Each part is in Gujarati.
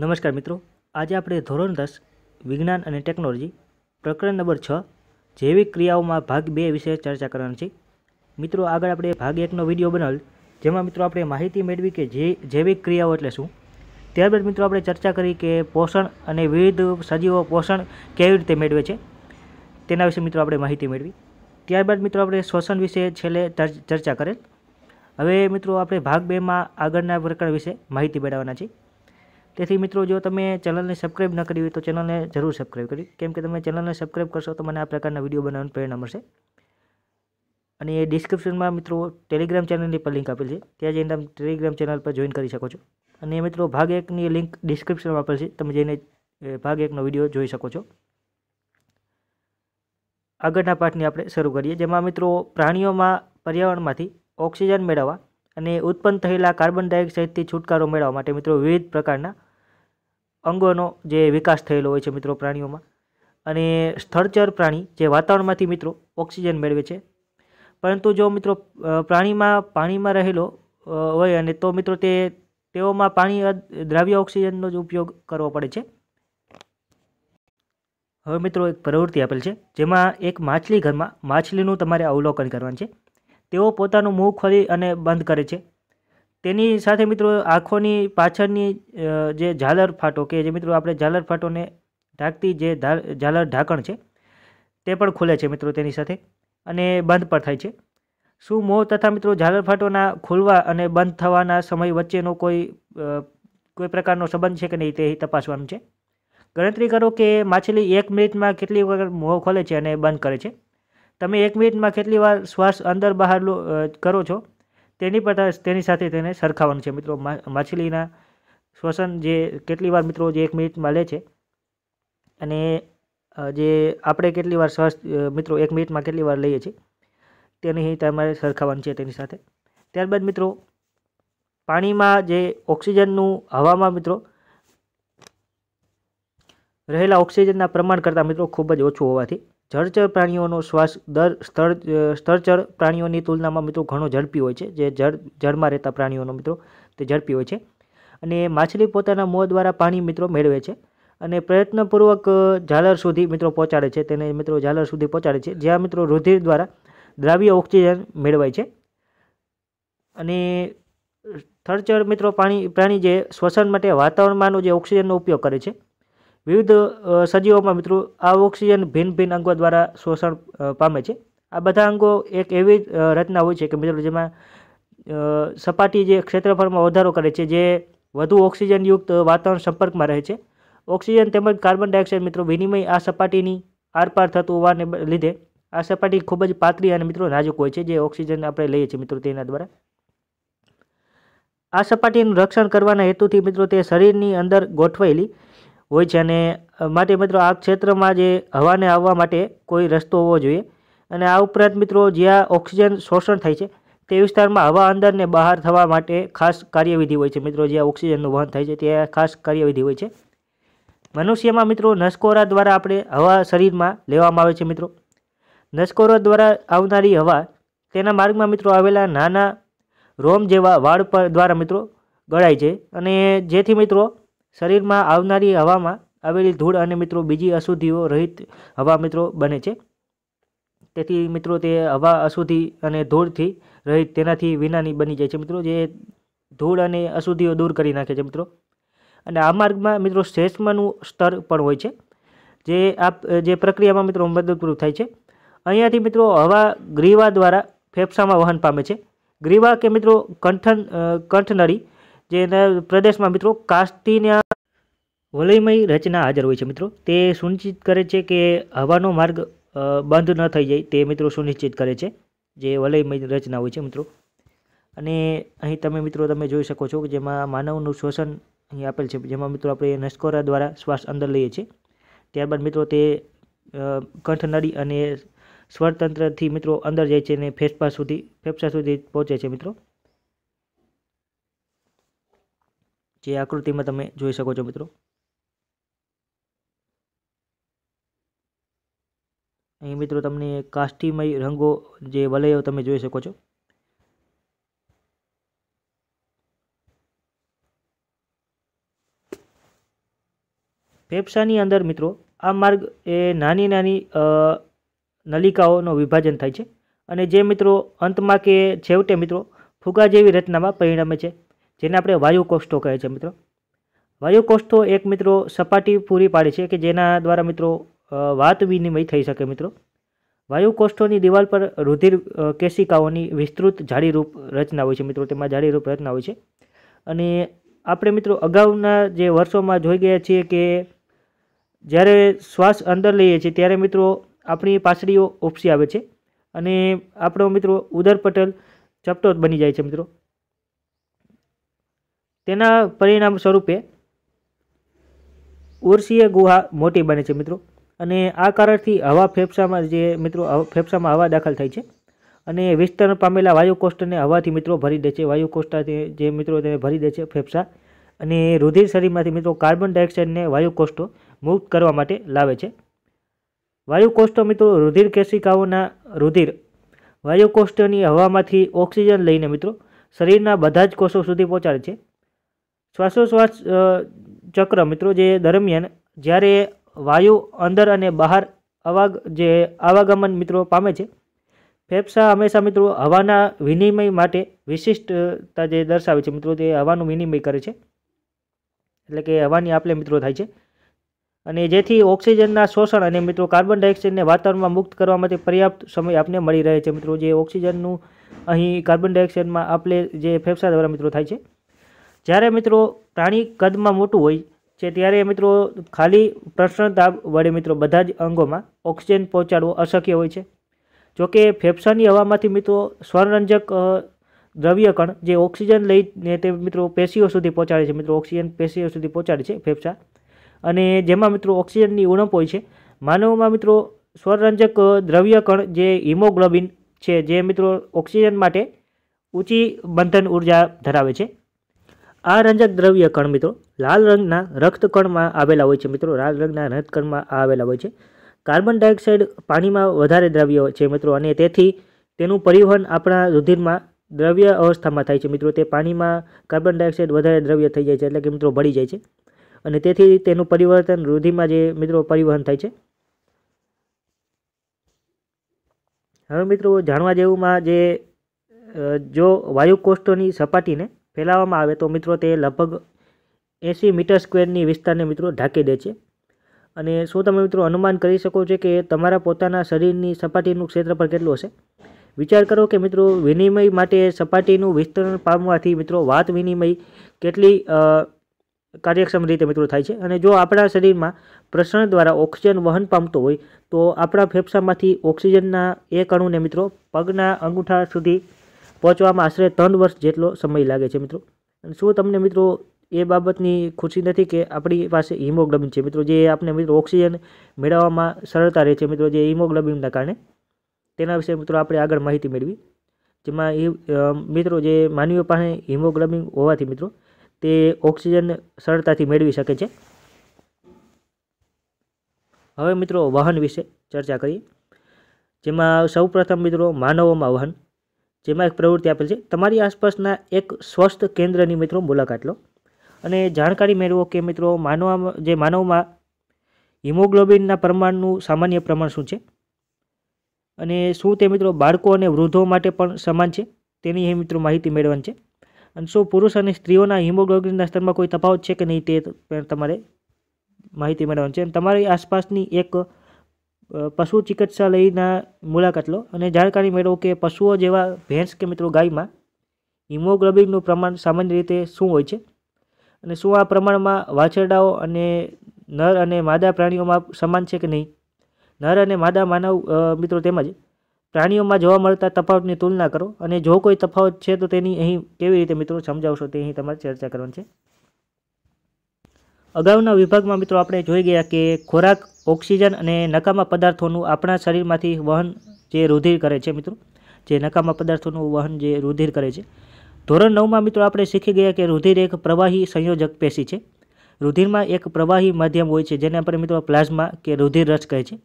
નમસ્કાર મિત્રો આજે આપણે ધોરણ દસ વિજ્ઞાન અને ટેકનોલોજી પ્રકરણ નંબર છ જૈવિક ક્રિયાઓમાં ભાગ બે વિશે ચર્ચા કરવાની છે મિત્રો આગળ આપણે ભાગ એકનો વિડીયો બનાવેલ જેમાં મિત્રો આપણે માહિતી મેળવી કે જે જૈવિક ક્રિયાઓ એટલે શું ત્યારબાદ મિત્રો આપણે ચર્ચા કરી કે પોષણ અને વિવિધ સજીવો પોષણ કેવી રીતે મેળવે છે તેના વિશે મિત્રો આપણે માહિતી મેળવી ત્યારબાદ મિત્રો આપણે શ્વસન વિશે છેલ્લે ચર્ચા કરેલ હવે મિત્રો આપણે ભાગ બેમાં આગળના પ્રકરણ વિશે માહિતી મેળવવાના છીએ તેથી મિત્રો જો તમે ચેનલને સબસ્ક્રાઈબ ન કરી હોય તો ચેનલને જરૂર સબસ્ક્રાઈબ કરી કેમ કે તમે ચેનલને સબસ્ક્રાઈબ કરશો તો મને આ પ્રકારના વિડીયો બનાવવાનું પ્રેરણા મળશે અને એ ડિસ્ક્રિપ્શનમાં મિત્રો ટેલિગ્રામ ચેનલની પણ લિંક આપેલ છે ત્યાં જઈને તમે ટેલિગ્રામ ચેનલ પર જોઈન કરી શકો છો અને મિત્રો ભાગ એકની લિંક ડિસ્ક્રિપ્શનમાં આપેલ છે તમે જઈને ભાગ એકનો વિડીયો જોઈ શકો છો આગળના પાઠની આપણે શરૂ કરીએ જેમાં મિત્રો પ્રાણીઓમાં પર્યાવરણમાંથી ઓક્સિજન મેળવવા અને ઉત્પન્ન થયેલા કાર્બન ડાયોક્સાઇડથી છુટકારો મેળવવા માટે મિત્રો વિવિધ પ્રકારના અંગોનો જે વિકાસ થયેલો હોય છે મિત્રો પ્રાણીઓમાં અને સ્થળચર પ્રાણી જે વાતાવરણમાંથી મિત્રો ઓક્સિજન મેળવે છે પરંતુ જો મિત્રો પ્રાણીમાં પાણીમાં રહેલો હોય અને તો મિત્રો તે તેઓમાં પાણી દ્રાવ્ય ઓક્સિજનનો જ ઉપયોગ કરવો પડે છે હવે મિત્રો એક પ્રવૃત્તિ આપેલ છે જેમાં એક માછલી ઘરમાં માછલીનું તમારે અવલોકન કરવાનું છે તેઓ પોતાનું મોં ખોલી અને બંધ કરે છે તેની સાથે મિત્રો આંખોની પાછળની જે ઝાલર ફાટો કે જે મિત્રો આપણે ઝાલર ફાટોને ઢાંકતી જે ઝાલર ઢાંકણ છે તે પણ ખુલે છે મિત્રો તેની સાથે અને બંધ પણ થાય છે શું મોં તથા મિત્રો ઝાલર ફાટોના ખુલવા અને બંધ થવાના સમય વચ્ચેનો કોઈ કોઈ પ્રકારનો સંબંધ છે કે નહીં તે તપાસવાનું છે ગણતરી કરો કે માછલી એક મિનિટમાં કેટલી વખત મોં ખોલે છે અને બંધ કરે છે તમે એક મિનિટમાં કેટલી વાર શ્વાસ અંદર બહાર કરો છો તેની પર તેની સાથે તેને સરખાવવાનું છે મિત્રો માછલીના શ્વસન જે કેટલી વાર મિત્રો જે એક મિનિટમાં લે છે અને જે આપણે કેટલી વાર શ્વાસ મિત્રો એક મિનિટમાં કેટલી વાર લઈએ છીએ તેની તમારે સરખાવવાની છે તેની સાથે ત્યારબાદ મિત્રો પાણીમાં જે ઓક્સિજનનું હવામાં મિત્રો રહેલા ઓક્સિજનના પ્રમાણ કરતાં મિત્રો ખૂબ જ ઓછું હોવાથી જળચર પ્રાણીઓનો શ્વાસ દર સ્થળ સ્થળચર પ્રાણીઓની તુલનામાં મિત્રો ઘણો ઝડપી હોય છે જે જળ જળમાં રહેતા પ્રાણીઓનો મિત્રો તે ઝડપી હોય છે અને માછલી પોતાના મોં દ્વારા પાણી મિત્રો મેળવે છે અને પ્રયત્નપૂર્વક ઝાલર સુધી મિત્રો પહોંચાડે છે તેને મિત્રો ઝાલર સુધી પહોંચાડે છે જ્યાં મિત્રો રુધિર દ્વારા દ્રાવ્ય ઓક્સિજન મેળવાય છે અને થળચર મિત્રો પાણી પ્રાણી જે શ્વસન માટે વાતાવરણમાંનો જે ઓક્સિજનનો ઉપયોગ કરે છે વિવિધ સજીવોમાં મિત્રો આ ઓક્સિજન ભિન્ન ભિન્ન અંગો દ્વારા શોષણ પામે છે આ બધા અંગો એક એવી રચના હોય છે કે મિત્રો જેમાં સપાટી જે ક્ષેત્રફળમાં વધારો કરે છે જે વધુ ઓક્સિજનયુક્ત વાતાવરણ સંપર્કમાં રહે છે ઓક્સિજન તેમજ કાર્બન ડાયોક્સાઇડ મિત્રો વિનિમય આ સપાટીની આરપાર થતું હોવાને લીધે આ સપાટી ખૂબ જ પાતળી અને મિત્રો નાજુક હોય છે જે ઓક્સિજન આપણે લઈએ છીએ મિત્રો તેના દ્વારા આ સપાટીનું રક્ષણ કરવાના હેતુથી મિત્રો તે શરીરની અંદર ગોઠવાયેલી હોય છે અને માટે મિત્રો આ ક્ષેત્રમાં જે હવાને આવવા માટે કોઈ રસ્તો હોવો જોઈએ અને આ ઉપરાંત મિત્રો જ્યાં ઓક્સિજન શોષણ થાય છે તે વિસ્તારમાં હવા અંદર ને બહાર થવા માટે ખાસ કાર્યવિધિ હોય છે મિત્રો જ્યાં ઓક્સિજનનું વહન થાય છે ત્યાં ખાસ કાર્યવિધિ હોય છે મનુષ્યમાં મિત્રો નસકોરા દ્વારા આપણે હવા શરીરમાં લેવામાં આવે છે મિત્રો નસકોરો દ્વારા આવનારી હવા તેના માર્ગમાં મિત્રો આવેલા નાના રોમ જેવા વાળ પર દ્વારા મિત્રો ગળાય છે અને જેથી મિત્રો શરીરમાં આવનારી હવામાં આવેલી ધૂળ અને મિત્રો બીજી અશુદ્ધિઓ રહિત હવા મિત્રો બને છે તેથી મિત્રો તે હવા અશુદ્ધિ અને ધૂળથી રહિત તેનાથી વિનાની બની જાય છે મિત્રો જે ધૂળ અને અશુદ્ધિઓ દૂર કરી નાખે છે મિત્રો અને આ માર્ગમાં મિત્રો શ્રેષ્ઠમાંનું સ્તર પણ હોય છે જે આ જે પ્રક્રિયામાં મિત્રો મદદરૂપ થાય છે અહીંયાથી મિત્રો હવા ગ્રીવા દ્વારા ફેફસામાં વહન પામે છે ગ્રીવા કે મિત્રો કંઠન કંઠનળી જેના પ્રદેશમાં મિત્રો કાસ્ટિના વલયમય રચના હાજર હોય છે મિત્રો તે સુનિશ્ચિત કરે છે કે હવાનો માર્ગ બંધ ન થઈ જાય તે મિત્રો સુનિશ્ચિત કરે છે જે વલયમય રચના હોય છે મિત્રો અને અહીં તમે મિત્રો તમે જોઈ શકો છો કે જેમાં માનવનું શોષણ અહીં આપેલ છે જેમાં મિત્રો આપણે નસકોરા દ્વારા શ્વાસ અંદર લઈએ છીએ ત્યારબાદ મિત્રો તે કંઠનળી અને સ્વરતંત્રથી મિત્રો અંદર જાય છે અને ફેફસા સુધી ફેફસા સુધી પહોંચે છે મિત્રો જે આકૃતિમાં તમે જોઈ શકો છો મિત્રો અહીં મિત્રો તમને કાષ્ઠીમય રંગો જે વલયો તમે જોઈ શકો છો ફેફસાની અંદર મિત્રો આ માર્ગ એ નાની નાની નલિકાઓનો વિભાજન થાય છે અને જે મિત્રો અંતમાં કે છેવટે મિત્રો ફુગા જેવી રચનામાં પરિણમે છે જેને આપણે વાયુ કોષ્ટો કહે છે મિત્રો વાયુ કોષ્ટો એક મિત્રો સપાટી પૂરી પાડે છે કે જેના દ્વારા મિત્રો વાત વિનિમય થઈ શકે મિત્રો વાયુ કોષ્ટોની દિવાલ પર રુધિર કેશિકાઓની વિસ્તૃત જાળીરૂપ રચના હોય છે મિત્રો તેમાં જાળીરૂપ રચના હોય છે અને આપણે મિત્રો અગાઉના જે વર્ષોમાં જોઈ ગયા છીએ કે જ્યારે શ્વાસ અંદર લઈએ છીએ ત્યારે મિત્રો આપણી પાસળીઓ ઉપસી આવે છે અને આપણો મિત્રો ઉદર પટલ ચપટો બની જાય છે મિત્રો તેના પરિણામ સ્વરૂપે ઉર્ષીય ગુહા મોટી બને છે મિત્રો અને આ કારણથી હવા ફેફસામાં જે મિત્રો ફેફસામાં હવા દાખલ થાય છે અને વિસ્તરણ પામેલા વાયુકોષ્ઠને હવાથી મિત્રો ભરી દે છે વાયુકોષ્ઠાથી જે મિત્રો તેને ભરી દે છે ફેફસા અને રુધિર શરીરમાંથી મિત્રો કાર્બન ડાયોક્સાઇડને વાયુકોષ્ઠો મુક્ત કરવા માટે લાવે છે વાયુકોષ્ઠો મિત્રો રુધિર કેશિકાઓના રુધિર વાયુકોષ્ઠની હવામાંથી ઓક્સિજન લઈને મિત્રો શરીરના બધા જ કોષો સુધી પહોંચાડે છે શ્વાસોશ્વાસ ચક્ર મિત્રો જે દરમિયાન જ્યારે વાયુ અંદર અને બહાર અવાગ જે આવાગમન મિત્રો પામે છે ફેફસા હંમેશા મિત્રો હવાના વિનિમય માટે વિશિષ્ટતા જે દર્શાવે છે મિત્રો તે હવાનું વિનિમય કરે છે એટલે કે હવાની આપલે મિત્રો થાય છે અને જેથી ઓક્સિજનના શોષણ અને મિત્રો કાર્બન ડાયોક્સાઇડને વાતાવરણમાં મુક્ત કરવા માટે પર્યાપ્ત સમય આપને મળી રહે છે મિત્રો જે ઓક્સિજનનું અહીં કાર્બન ડાયોક્સાઇડમાં આપલે જે ફેફસા દ્વારા મિત્રો થાય છે જ્યારે મિત્રો પ્રાણી કદમાં મોટું હોય છે ત્યારે મિત્રો ખાલી પ્રસરણતાપ વડે મિત્રો બધા જ અંગોમાં ઓક્સિજન પહોંચાડવો અશક્ય હોય છે જોકે ફેફસાની હવામાંથી મિત્રો સ્વરરંજક દ્રવ્યકણ જે ઓક્સિજન લઈને તે મિત્રો પેશીઓ સુધી પહોંચાડે છે મિત્રો ઓક્સિજન પેશીઓ સુધી પહોંચાડે છે ફેફસા અને જેમાં મિત્રો ઓક્સિજનની ઉણપ હોય છે માનવમાં મિત્રો સ્વરરંજક દ્રવ્યકણ જે હિમોગ્લોબિન છે જે મિત્રો ઓક્સિજન માટે ઊંચી બંધન ઉર્જા ધરાવે છે આ રંજક દ્રવ્ય કણ મિત્રો લાલ રંગના રક્તકણમાં આવેલા હોય છે મિત્રો લાલ રંગના રક્તકણમાં આવેલા હોય છે કાર્બન ડાયોક્સાઇડ પાણીમાં વધારે દ્રવ્ય છે મિત્રો અને તેથી તેનું પરિવહન આપણા રુધિરમાં દ્રવ્ય અવસ્થામાં થાય છે મિત્રો તે પાણીમાં કાર્બન ડાયોક્સાઇડ વધારે દ્રવ્ય થઈ જાય છે એટલે કે મિત્રો ભળી જાય છે અને તેથી તેનું પરિવર્તન રુધિરમાં જે મિત્રો પરિવહન થાય છે હવે મિત્રો જાણવા જેવુંમાં જે જો વાયુ વાયુકોષ્ઠોની સપાટીને ફેલાવવામાં આવે તો મિત્રો તે લગભગ એંસી મીટર સ્ક્વેરની વિસ્તારને મિત્રો ઢાંકી દે છે અને શું તમે મિત્રો અનુમાન કરી શકો છો કે તમારા પોતાના શરીરની સપાટીનું ક્ષેત્રફળ કેટલું હશે વિચાર કરો કે મિત્રો વિનિમય માટે સપાટીનું વિસ્તરણ પામવાથી મિત્રો વાત વિનિમય કેટલી કાર્યક્ષમ રીતે મિત્રો થાય છે અને જો આપણા શરીરમાં પ્રસરણ દ્વારા ઓક્સિજન વહન પામતો હોય તો આપણા ફેફસામાંથી ઓક્સિજનના એ અણુને મિત્રો પગના અંગૂઠા સુધી પહોંચવામાં આશરે ત્રણ વર્ષ જેટલો સમય લાગે છે મિત્રો અને શું તમને મિત્રો એ બાબતની ખુશી નથી કે આપણી પાસે હિમોગ્લોબિન છે મિત્રો જે આપણે મિત્રો ઓક્સિજન મેળવવામાં સરળતા રહે છે મિત્રો જે હિમોગ્લોબિનના કારણે તેના વિશે મિત્રો આપણે આગળ માહિતી મેળવી જેમાં મિત્રો જે માનવીઓ પાસે હિમોગ્લોબિન હોવાથી મિત્રો તે ઓક્સિજન સરળતાથી મેળવી શકે છે હવે મિત્રો વાહન વિશે ચર્ચા કરીએ જેમાં સૌપ્રથમ મિત્રો માનવોમાં વાહન જેમાં એક પ્રવૃત્તિ આપેલ છે તમારી આસપાસના એક સ્વસ્થ કેન્દ્રની મિત્રો મુલાકાત લો અને જાણકારી મેળવો કે મિત્રો માનવામાં જે માનવમાં હિમોગ્લોબિનના પ્રમાણનું સામાન્ય પ્રમાણ શું છે અને શું તે મિત્રો બાળકો અને વૃદ્ધો માટે પણ સમાન છે તેની એ મિત્રો માહિતી મેળવવાની છે અને શું પુરુષ અને સ્ત્રીઓના હિમોગ્લોબિનના સ્તરમાં કોઈ તફાવત છે કે નહીં તે તમારે માહિતી મેળવવાની છે અને તમારી આસપાસની એક પશુ ચિકિત્સાલયના મુલાકાત લો અને જાણકારી મેળવો કે પશુઓ જેવા ભેંસ કે મિત્રો ગાયમાં હિમોગ્લોબિનનું પ્રમાણ સામાન્ય રીતે શું હોય છે અને શું આ પ્રમાણમાં વાછરડાઓ અને નર અને માદા પ્રાણીઓમાં સમાન છે કે નહીં નર અને માદા માનવ મિત્રો તેમજ પ્રાણીઓમાં જોવા મળતા તફાવતની તુલના કરો અને જો કોઈ તફાવત છે તો તેની અહીં કેવી રીતે મિત્રો સમજાવશો તે અહીં તમારે ચર્ચા કરવાની છે અગાઉના વિભાગમાં મિત્રો આપણે જોઈ ગયા કે ખોરાક ઓક્સિજન અને નકામા પદાર્થોનું આપણા શરીરમાંથી વહન જે રુધિર કરે છે મિત્રો જે નકામા પદાર્થોનું વહન જે રુધિર કરે છે ધોરણ નવમાં મિત્રો આપણે શીખી ગયા કે રુધિર એક પ્રવાહી સંયોજક પેશી છે રુધિરમાં એક પ્રવાહી માધ્યમ હોય છે જેને આપણે મિત્રો પ્લાઝમા કે રુધિર રસ કહે છે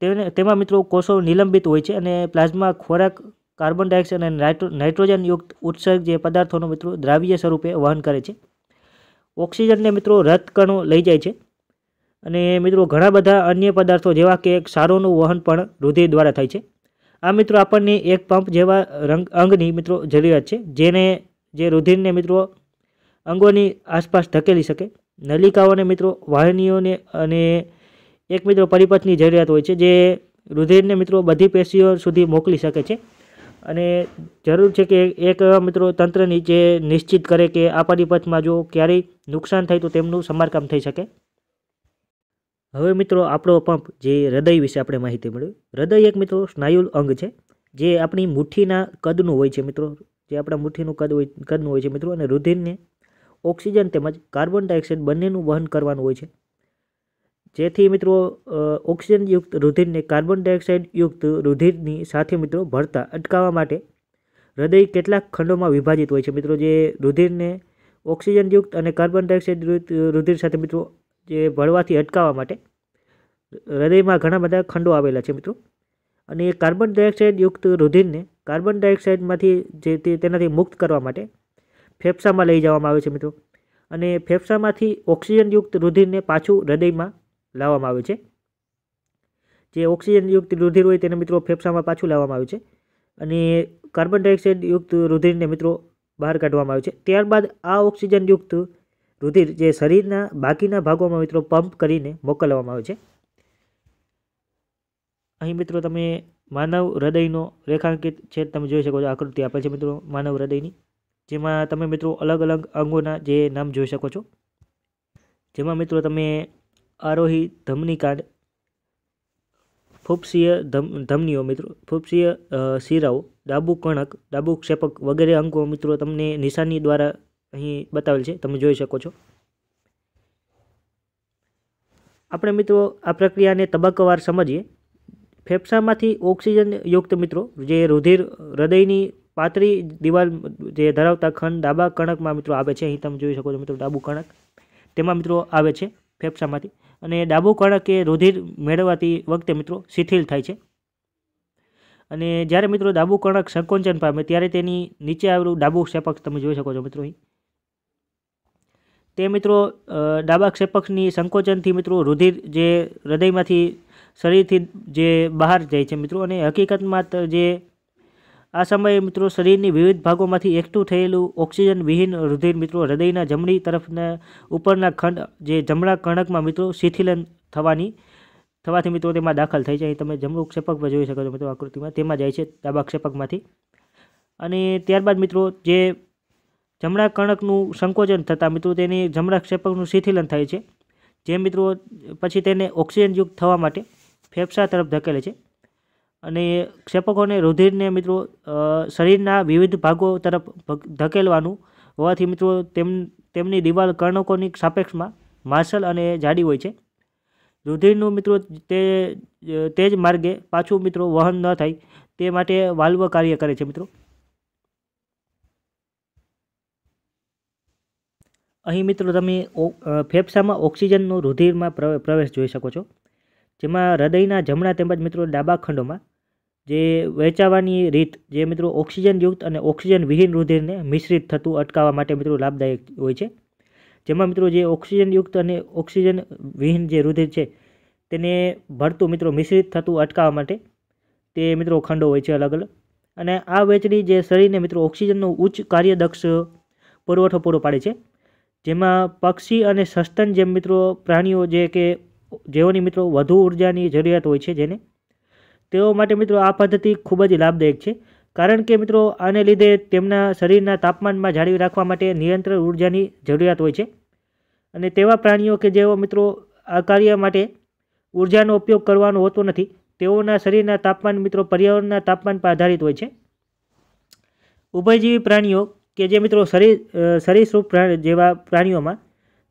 તેને તેમાં મિત્રો કોષો નિલંબિત હોય છે અને પ્લાઝમા ખોરાક કાર્બન ડાયોક્સાઇડ અને નાઇટ્રો નાઇટ્રોજનયુક્ત ઉત્સર્ગ જે પદાર્થોનું મિત્રો દ્રાવ્ય સ્વરૂપે વહન કરે છે ઓક્સિજનને મિત્રો રક્તકણો લઈ જાય છે અને મિત્રો ઘણા બધા અન્ય પદાર્થો જેવા કે સારોનું વહન પણ રુધિર દ્વારા થાય છે આ મિત્રો આપણને એક પંપ જેવા રંગ અંગની મિત્રો જરૂરિયાત છે જેને જે રુધિરને મિત્રો અંગોની આસપાસ ધકેલી શકે નલિકાઓને મિત્રો વાહિનીઓને અને એક મિત્રો પરિપથની જરૂરિયાત હોય છે જે રુધિરને મિત્રો બધી પેશીઓ સુધી મોકલી શકે છે અને જરૂર છે કે એક મિત્રો તંત્રની જે નિશ્ચિત કરે કે આ પરિપથમાં જો ક્યારેય નુકસાન થાય તો તેમનું સમારકામ થઈ શકે હવે મિત્રો આપણો પંપ જે હૃદય વિશે આપણે માહિતી મળ્યું હૃદય એક મિત્રો સ્નાયુલ અંગ છે જે આપણી મુઠ્ઠીના કદનું હોય છે મિત્રો જે આપણા મુઠ્ઠીનું કદ હોય કદનું હોય છે મિત્રો અને રુધિરને ઓક્સિજન તેમજ કાર્બન ડાયોક્સાઇડ બંનેનું વહન કરવાનું હોય છે જેથી મિત્રો ઓક્સિજનયુક્ત રુધિરને કાર્બન ડાયોક્સાઇડ યુક્ત રુધિરની સાથે મિત્રો ભરતા અટકાવવા માટે હૃદય કેટલાક ખંડોમાં વિભાજિત હોય છે મિત્રો જે રુધિરને ઓક્સિજનયુક્ત અને કાર્બન ડાયોક્સાઇડ રુધિર સાથે મિત્રો જે ભળવાથી અટકાવવા માટે હૃદયમાં ઘણા બધા ખંડો આવેલા છે મિત્રો અને એ કાર્બન ડાયોક્સાઇડ યુક્ત રુધિરને કાર્બન ડાયોક્સાઇડમાંથી જે તે તેનાથી મુક્ત કરવા માટે ફેફસામાં લઈ જવામાં આવે છે મિત્રો અને ફેફસામાંથી ઓક્સિજનયુક્ત રુધિરને પાછું હૃદયમાં લાવવામાં આવે છે જે ઓક્સિજનયુક્ત રુધિર હોય તેને મિત્રો ફેફસામાં પાછું લાવવામાં આવે છે અને કાર્બન ડાયોક્સાઇડ યુક્ત રુધિરને મિત્રો બહાર કાઢવામાં આવે છે ત્યારબાદ આ ઓક્સિજનયુક્ત રુધિર જે શરીરના બાકીના ભાગોમાં મિત્રો પંપ કરીને મોકલવામાં આવે છે અહીં મિત્રો તમે માનવ હૃદયનો રેખાંકિત છે તમે જોઈ શકો છો આકૃતિ આપેલ છે મિત્રો માનવ હૃદયની જેમાં તમે મિત્રો અલગ અલગ અંગોના જે નામ જોઈ શકો છો જેમાં મિત્રો તમે આરોહી ધમનીકાંડ ફૂફસીય ધમ ધમનીઓ મિત્રો ફૂફસીય શિરાઓ ડાબુ કણક ડાબુ ક્ષેપક વગેરે અંગો મિત્રો તમને નિશાની દ્વારા અહીં બતાવેલ છે તમે જોઈ શકો છો આપણે મિત્રો આ પ્રક્રિયાને તબક્કાવાર સમજીએ ફેફસામાંથી ઓક્સિજન યુક્ત મિત્રો જે રુધિર હૃદયની પાતળી દિવાલ જે ધરાવતા ખંડ ડાબા કણકમાં મિત્રો આવે છે અહીં તમે જોઈ શકો છો મિત્રો ડાબુ કણક તેમાં મિત્રો આવે છે ફેફસામાંથી અને ડાબુ કણક એ રુધિર મેળવવાતી વખતે મિત્રો શિથિલ થાય છે અને જ્યારે મિત્રો ડાબુ કણક સંકોચન પામે ત્યારે તેની નીચે આવેલું ડાબુ સેપક તમે જોઈ શકો છો મિત્રો અહીં તે મિત્રો ડાબા ક્ષેપકની સંકોચનથી મિત્રો રુધિર જે હૃદયમાંથી શરીરથી જે બહાર જાય છે મિત્રો અને હકીકતમાં જે આ સમયે મિત્રો શરીરની વિવિધ ભાગોમાંથી એકઠું થયેલું ઓક્સિજન વિહીન રુધિર મિત્રો હૃદયના જમણી તરફના ઉપરના ખંડ જે જમણા કણકમાં મિત્રો શિથિલન થવાની થવાથી મિત્રો તેમાં દાખલ થઈ જાય તમે જમણું ક્ષેપક પર જોઈ શકો છો મિત્રો આકૃતિમાં તેમાં જાય છે ડાબા ક્ષેપકમાંથી અને ત્યારબાદ મિત્રો જે જમણા કણકનું સંકોચન થતાં મિત્રો તેની જમણા ક્ષેપકનું શિથિલન થાય છે જે મિત્રો પછી તેને ઓક્સિજનયુક્ત થવા માટે ફેફસા તરફ ધકેલે છે અને ક્ષેપકોને રુધિરને મિત્રો શરીરના વિવિધ ભાગો તરફ ધકેલવાનું હોવાથી મિત્રો તેમ તેમની દિવાલ કર્ણકોની સાપેક્ષમાં માર્શલ અને જાડી હોય છે રુધિરનું મિત્રો તે તે જ માર્ગે પાછું મિત્રો વહન ન થાય તે માટે વાલ્વ કાર્ય કરે છે મિત્રો અહીં મિત્રો તમે ફેફસામાં ઓક્સિજનનું રુધિરમાં પ્રવેશ જોઈ શકો છો જેમાં હૃદયના જમણા તેમજ મિત્રો ડાબા ખંડોમાં જે વહેંચાવાની રીત જે મિત્રો ઓક્સિજનયુક્ત અને ઓક્સિજન વિહીન રુધિરને મિશ્રિત થતું અટકાવવા માટે મિત્રો લાભદાયક હોય છે જેમાં મિત્રો જે ઓક્સિજનયુક્ત અને ઓક્સિજન વિહીન જે રુધિર છે તેને ભરતું મિત્રો મિશ્રિત થતું અટકાવવા માટે તે મિત્રો ખંડો હોય છે અલગ અલગ અને આ વહેંચણી જે શરીરને મિત્રો ઓક્સિજનનો ઉચ્ચ કાર્યદક્ષ પુરવઠો પૂરો પાડે છે જેમાં પક્ષી અને સસ્તન જેમ મિત્રો પ્રાણીઓ જે કે જેઓની મિત્રો વધુ ઉર્જાની જરૂરિયાત હોય છે જેને તેઓ માટે મિત્રો આ પદ્ધતિ ખૂબ જ લાભદાયક છે કારણ કે મિત્રો આને લીધે તેમના શરીરના તાપમાનમાં જાળવી રાખવા માટે નિયંત્રણ ઉર્જાની જરૂરિયાત હોય છે અને તેવા પ્રાણીઓ કે જેઓ મિત્રો આ કાર્ય માટે ઉર્જાનો ઉપયોગ કરવાનો હોતો નથી તેઓના શરીરના તાપમાન મિત્રો પર્યાવરણના તાપમાન પર આધારિત હોય છે ઉભયજીવી પ્રાણીઓ કે જે મિત્રો શરીર સરીસૃપ જેવા પ્રાણીઓમાં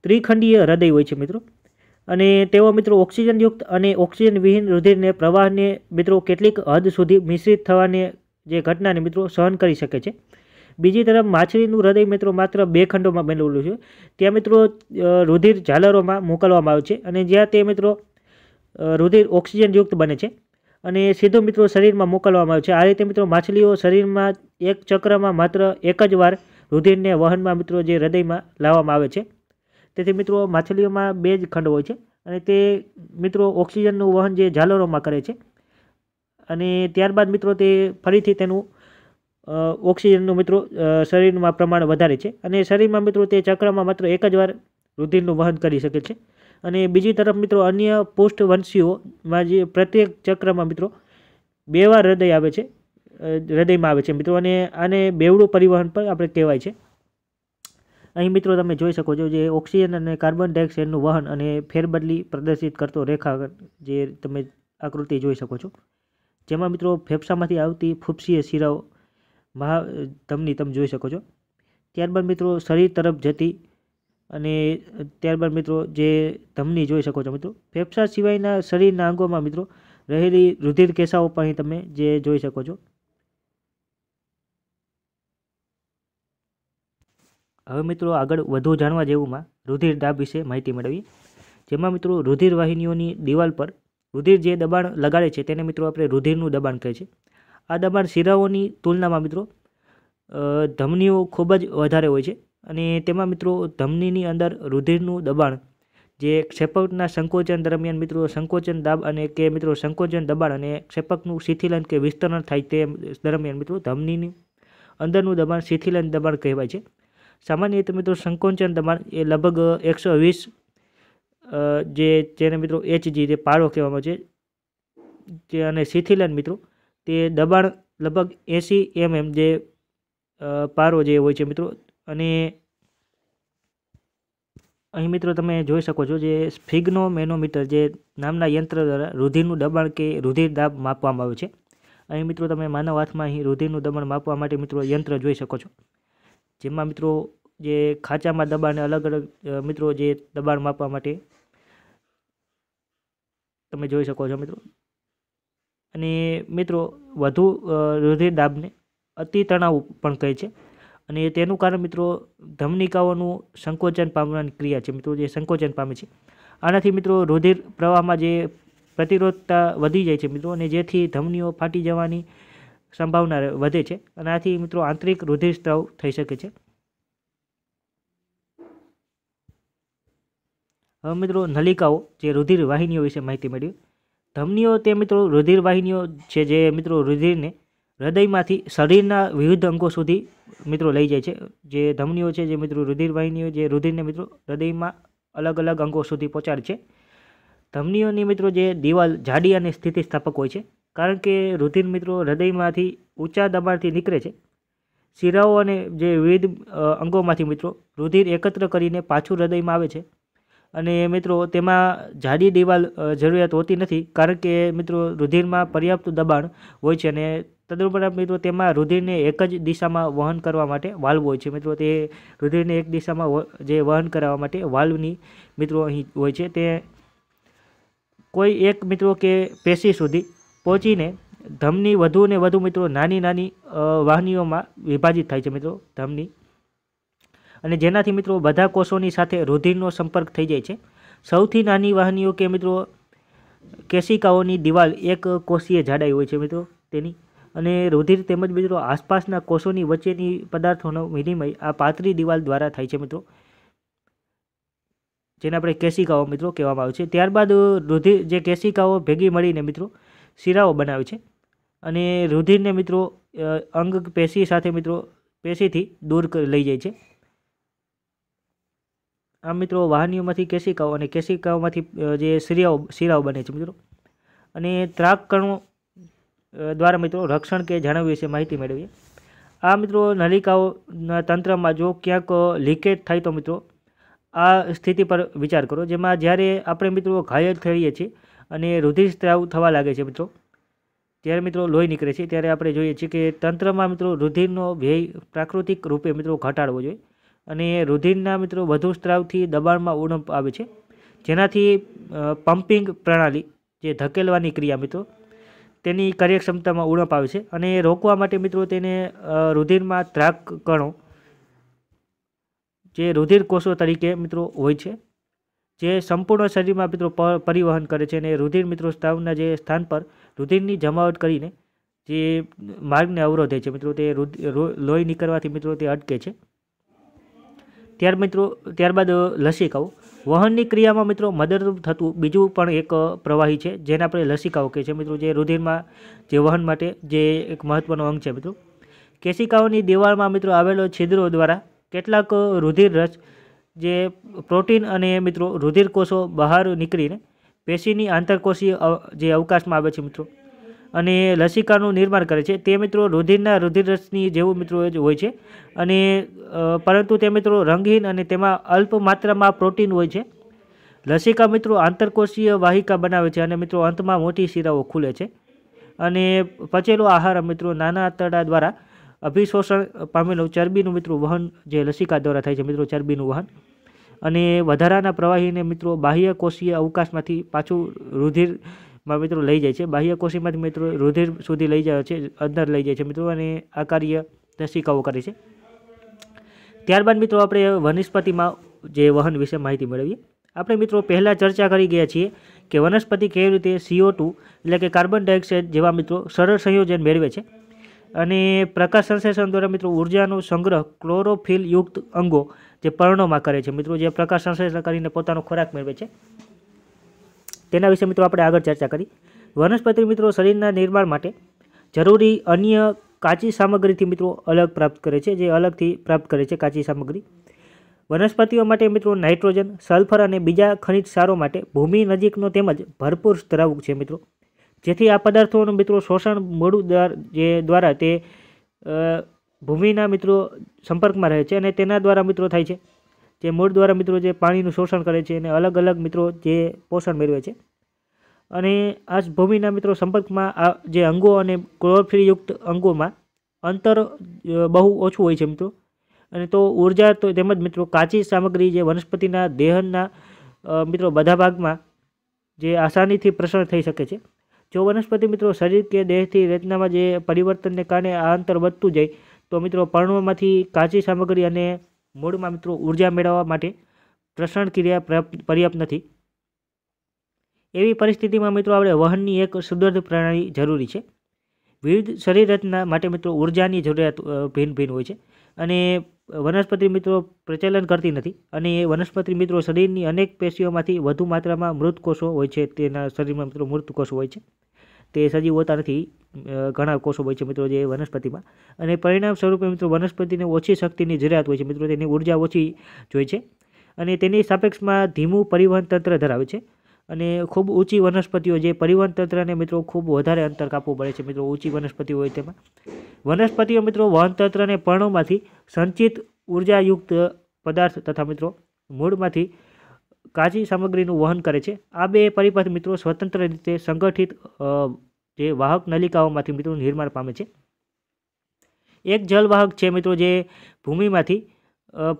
ત્રિખંડીય હૃદય હોય છે મિત્રો અને તેઓ મિત્રો ઓક્સિજનયુક્ત અને ઓક્સિજન વિહીન રુધિરને પ્રવાહને મિત્રો કેટલીક હદ સુધી મિશ્રિત થવાને જે ઘટનાને મિત્રો સહન કરી શકે છે બીજી તરફ માછલીનું હૃદય મિત્રો માત્ર બે ખંડોમાં બનેલું છે ત્યાં મિત્રો રુધિર ઝાલરોમાં મોકલવામાં આવે છે અને જ્યાં તે મિત્રો રુધિર ઓક્સિજનયુક્ત બને છે અને સીધો મિત્રો શરીરમાં મોકલવામાં આવે છે આ રીતે મિત્રો માછલીઓ શરીરમાં એક ચક્રમાં માત્ર એક જ વાર રુધિરને વહનમાં મિત્રો જે હૃદયમાં લાવવામાં આવે છે તેથી મિત્રો માછલીઓમાં બે જ ખંડ હોય છે અને તે મિત્રો ઓક્સિજનનું વહન જે ઝાલરોમાં કરે છે અને ત્યારબાદ મિત્રો તે ફરીથી તેનું ઓક્સિજનનું મિત્રો શરીરમાં પ્રમાણ વધારે છે અને શરીરમાં મિત્રો તે ચક્રમાં માત્ર એક જ વાર રુધિરનું વહન કરી શકે છે અને બીજી તરફ મિત્રો અન્ય પુષ્ઠવંશીઓમાં જે પ્રત્યેક ચક્રમાં મિત્રો બે વાર હૃદય આવે છે હૃદયમાં આવે છે મિત્રો અને આને બેવડું પરિવહન પણ આપણે કહેવાય છે અહીં મિત્રો તમે જોઈ શકો છો જે ઓક્સિજન અને કાર્બન ડાયોક્સાઇડનું વહન અને ફેરબદલી પ્રદર્શિત કરતો રેખા જે તમે આકૃતિ જોઈ શકો છો જેમાં મિત્રો ફેફસામાંથી આવતી ફૂફસીય શિરાઓ મહા ધમની તમે જોઈ શકો છો ત્યારબાદ મિત્રો શરીર તરફ જતી અને ત્યારબાદ મિત્રો જે ધમની જોઈ શકો છો મિત્રો ફેફસા સિવાયના શરીરના અંગોમાં મિત્રો રહેલી રુધિર કેસાઓ પણ તમે જે જોઈ શકો છો હવે મિત્રો આગળ વધુ જાણવા જેવુંમાં રુધિર દાબ વિશે માહિતી મેળવી જેમાં મિત્રો રુધિર વાહિનીઓની દિવાલ પર રુધિર જે દબાણ લગાડે છે તેને મિત્રો આપણે રુધિરનું દબાણ કહે છે આ દબાણ શિરાઓની તુલનામાં મિત્રો ધમનીઓ ખૂબ જ વધારે હોય છે અને તેમાં મિત્રો ધમનીની અંદર રુધિરનું દબાણ જે ક્ષેપકના સંકોચન દરમિયાન મિત્રો સંકોચન દાબ અને કે મિત્રો સંકોચન દબાણ અને ક્ષેપકનું શિથિલન કે વિસ્તરણ થાય તે દરમિયાન મિત્રો ધમનીની અંદરનું દબાણ શિથિલન દબાણ કહેવાય છે સામાન્ય રીતે મિત્રો સંકોચન દબાણ એ લગભગ એકસો વીસ જે જેને મિત્રો એચજી જે પારો કહેવામાં છે જે અને શિથિલન મિત્રો તે દબાણ લગભગ એંસી એમએમ જે પારો જે હોય છે મિત્રો અને અહીં મિત્રો તમે જોઈ શકો છો જે સ્ફિગ્નો મેનોમીટર જે નામના યંત્ર દ્વારા રુધિરનું દબાણ કે રુધિર દાબ માપવામાં આવે છે અહીં મિત્રો તમે માનવ હાથમાં અહીં રુધિરનું દબાણ માપવા માટે મિત્રો યંત્ર જોઈ શકો છો જેમાં મિત્રો જે ખાંચામાં દબાણને અલગ અલગ મિત્રો જે દબાણ માપવા માટે તમે જોઈ શકો છો મિત્રો અને મિત્રો વધુ રુધિર દાબને અતિ તણાવ પણ કહે છે અને તેનું કારણ મિત્રો ધમનિકાઓનું સંકોચન પામવાની ક્રિયા છે મિત્રો જે સંકોચન પામે છે આનાથી મિત્રો રુધિર પ્રવાહમાં જે પ્રતિરોધતા વધી જાય છે મિત્રો અને જેથી ધમનીઓ ફાટી જવાની સંભાવના વધે છે અને આથી મિત્રો આંતરિક રુધિર સ્ત્રાવ થઈ શકે છે હવે મિત્રો નલિકાઓ જે રુધિર વાહિનીઓ વિશે માહિતી મેળવી ધમનીઓ તે મિત્રો રુધિર વાહિનીઓ છે જે મિત્રો રુધિરને હૃદયમાંથી શરીરના વિવિધ અંગો સુધી મિત્રો લઈ જાય છે જે ધમનીઓ છે જે મિત્રો રુધિરવાહિનીઓ જે રુધિરને મિત્રો હૃદયમાં અલગ અલગ અંગો સુધી પહોંચાડે છે ધમનીઓની મિત્રો જે દિવાલ જાડી અને સ્થિતિસ્થાપક હોય છે કારણ કે રુધિર મિત્રો હૃદયમાંથી ઊંચા દબાણથી નીકળે છે શિરાઓ અને જે વિવિધ અંગોમાંથી મિત્રો રુધિર એકત્ર કરીને પાછું હૃદયમાં આવે છે અને મિત્રો તેમાં જાડી દિવાલ જરૂરિયાત હોતી નથી કારણ કે મિત્રો રુધિરમાં પર્યાપ્ત દબાણ હોય છે અને તદુપરાંત મિત્રો તેમાં રુધિરને એક જ દિશામાં વહન કરવા માટે વાલ્વ હોય છે મિત્રો તે રુધિરને એક દિશામાં જે વહન કરાવવા માટે વાલ્વની મિત્રો અહીં હોય છે તે કોઈ એક મિત્રો કે પેશી સુધી પહોંચીને ધમની વધુ ને વધુ મિત્રો નાની નાની વાહનીઓમાં વિભાજિત થાય છે મિત્રો ધમની અને જેનાથી મિત્રો બધા કોષોની સાથે રુધિરનો સંપર્ક થઈ જાય છે સૌથી નાની વાહનીઓ કે મિત્રો કેશિકાઓની દિવાલ એક કોષીય જાડાઈ હોય છે મિત્રો તેની અને રુધિર તેમજ મિત્રો આસપાસના કોષોની વચ્ચેની પદાર્થોનો વિનિમય આ પાતરી દિવાલ દ્વારા થાય છે મિત્રો જેને આપણે કેસિકાઓ મિત્રો કહેવામાં આવે છે ત્યારબાદ રુધિર જે કેસિકાઓ ભેગી મળીને મિત્રો શિરાઓ બનાવે છે અને રુધિરને મિત્રો અંગ પેશી સાથે મિત્રો પેશીથી દૂર લઈ જાય છે આમ મિત્રો વાહનીઓમાંથી કેસિકાઓ અને કેસિકાઓમાંથી જે શિરાઓ શિરાઓ બને છે મિત્રો અને ત્રાક કણો દ્વારા મિત્રો રક્ષણ કે જાળવવી વિશે માહિતી મેળવીએ આ મિત્રો નલિકાઓના તંત્રમાં જો ક્યાંક લીકેજ થાય તો મિત્રો આ સ્થિતિ પર વિચાર કરો જેમાં જ્યારે આપણે મિત્રો ઘાયલ થઈએ છીએ અને રુધિરસ્ત્રાવ થવા લાગે છે મિત્રો ત્યારે મિત્રો લોહી નીકળે છે ત્યારે આપણે જોઈએ છીએ કે તંત્રમાં મિત્રો રુધિરનો વ્યય પ્રાકૃતિક રૂપે મિત્રો ઘટાડવો જોઈએ અને રુધિરના મિત્રો વધુ સ્ત્રાવથી દબાણમાં ઉણપ આવે છે જેનાથી પમ્પિંગ પ્રણાલી જે ધકેલવાની ક્રિયા મિત્રો તેની કાર્યક્ષમતામાં ઉણપ આવે છે અને રોકવા માટે મિત્રો તેને રુધિરમાં ધ્રાક કણો જે રુધિર કોષો તરીકે મિત્રો હોય છે જે સંપૂર્ણ શરીરમાં મિત્રો પરિવહન કરે છે અને રુધિર મિત્રો સ્ત્રાવના જે સ્થાન પર રુધિરની જમાવટ કરીને જે માર્ગને અવરોધે છે મિત્રો તે લોહી નીકળવાથી મિત્રો તે અટકે છે ત્યાર મિત્રો ત્યારબાદ લસિકાઓ વહનની ક્રિયામાં મિત્રો મદદરૂપ થતું બીજું પણ એક પ્રવાહી છે જેને આપણે લસિકાઓ કહે છે મિત્રો જે રુધિરમાં જે વહન માટે જે એક મહત્વનો અંગ છે મિત્રો કેશિકાઓની દિવાળમાં મિત્રો આવેલો છિદ્રો દ્વારા કેટલાક રુધિર રસ જે પ્રોટીન અને મિત્રો રુધિર કોષો બહાર નીકળીને પેશીની આંતરકોષીય જે અવકાશમાં આવે છે મિત્રો અને લસિકાનું નિર્માણ કરે છે તે મિત્રો રુધિરના રુધિરરસની જેવું મિત્રો જ હોય છે અને પરંતુ તે મિત્રો રંગહીન અને તેમાં અલ્પ માત્રામાં પ્રોટીન હોય છે લસિકા મિત્રો આંતરકોષીય વાહિકા બનાવે છે અને મિત્રો અંતમાં મોટી શીરાઓ ખુલે છે અને પચેલો આહાર મિત્રો નાના આંતરડા દ્વારા અભિશોષણ પામેલું ચરબીનું મિત્રો વહન જે લસિકા દ્વારા થાય છે મિત્રો ચરબીનું વહન અને વધારાના પ્રવાહીને મિત્રો બાહ્ય કોષીય અવકાશમાંથી પાછું રુધિર માં મિત્રો લઈ જાય છે બાહ્યકોષીમાંથી મિત્રો રુધિર સુધી લઈ જાય છે અંદર લઈ જાય છે મિત્રો અને આ કાર્ય રસિકાઓ કરે છે ત્યારબાદ મિત્રો આપણે વનસ્પતિમાં જે વહન વિશે માહિતી મેળવીએ આપણે મિત્રો પહેલાં ચર્ચા કરી ગયા છીએ કે વનસ્પતિ કેવી રીતે સીઓ ટુ એટલે કે કાર્બન ડાયોક્સાઇડ જેવા મિત્રો સરળ સંયોજન મેળવે છે અને પ્રકાશ સંશ્લેષણ દ્વારા મિત્રો ઉર્જાનો સંગ્રહ ક્લોરોફિલ યુક્ત અંગો જે પર્ણોમાં કરે છે મિત્રો જે પ્રકાશ સંશ્લેષણ કરીને પોતાનો ખોરાક મેળવે છે તેના વિશે મિત્રો આપણે આગળ ચર્ચા કરી વનસ્પતિ મિત્રો શરીરના નિર્માણ માટે જરૂરી અન્ય કાચી સામગ્રીથી મિત્રો અલગ પ્રાપ્ત કરે છે જે અલગથી પ્રાપ્ત કરે છે કાચી સામગ્રી વનસ્પતિઓ માટે મિત્રો નાઇટ્રોજન સલ્ફર અને બીજા ખનિજ સારો માટે ભૂમિ નજીકનો તેમજ ભરપૂર ધરાવવું છે મિત્રો જેથી આ પદાર્થોનું મિત્રો શોષણ મૂળું દ્વાર જે દ્વારા તે ભૂમિના મિત્રો સંપર્કમાં રહે છે અને તેના દ્વારા મિત્રો થાય છે જે મૂળ દ્વારા મિત્રો જે પાણીનું શોષણ કરે છે અને અલગ અલગ મિત્રો જે પોષણ મેળવે છે અને આ ભૂમિના મિત્રો સંપર્કમાં આ જે અંગો અને ક્લોરોફિલયુક્ત અંગોમાં અંતર બહુ ઓછું હોય છે મિત્રો અને તો ઉર્જા તો તેમજ મિત્રો કાચી સામગ્રી જે વનસ્પતિના દેહનના મિત્રો બધા ભાગમાં જે આસાનીથી પ્રસરણ થઈ શકે છે જો વનસ્પતિ મિત્રો શરીર કે દેહથી રચનામાં જે પરિવર્તનને કારણે આ અંતર વધતું જાય તો મિત્રો પર્ણમાંથી કાચી સામગ્રી અને મૂળમાં મિત્રો ઉર્જા મેળવવા માટે પ્રસરણ ક્રિયા પર્યાપ્ત નથી એવી પરિસ્થિતિમાં મિત્રો આપણે વહનની એક સુદૃઢ પ્રણાલી જરૂરી છે વિવિધ શરીર રચના માટે મિત્રો ઉર્જાની જરૂરિયાત ભિન્ન ભિન્ન હોય છે અને વનસ્પતિ મિત્રો પ્રચલન કરતી નથી અને એ વનસ્પતિ મિત્રો શરીરની અનેક પેશીઓમાંથી વધુ માત્રામાં મૃત કોષો હોય છે તેના શરીરમાં મિત્રો મૃત કોષો હોય છે તે સજીવ હોતા નથી ઘણા કોષો હોય છે મિત્રો જે વનસ્પતિમાં અને પરિણામ સ્વરૂપે મિત્રો વનસ્પતિને ઓછી શક્તિની જરૂરિયાત હોય છે મિત્રો તેની ઉર્જા ઓછી જોઈ છે અને તેની સાપેક્ષમાં ધીમું પરિવહન તંત્ર ધરાવે છે અને ખૂબ ઊંચી વનસ્પતિઓ જે પરિવહન તંત્રને મિત્રો ખૂબ વધારે અંતર કાપવું પડે છે મિત્રો ઊંચી વનસ્પતિઓ હોય તેમાં વનસ્પતિઓ મિત્રો વહન તંત્રને પર્ણોમાંથી સંચિત ઉર્જાયુક્ત પદાર્થ તથા મિત્રો મૂળમાંથી કાચી સામગ્રીનું વહન કરે છે આ બે પરિપથ મિત્રો સ્વતંત્ર રીતે સંગઠિત જે વાહક નલિકાઓમાંથી મિત્રો નિર્માણ પામે છે એક જલવાહક છે મિત્રો જે ભૂમિમાંથી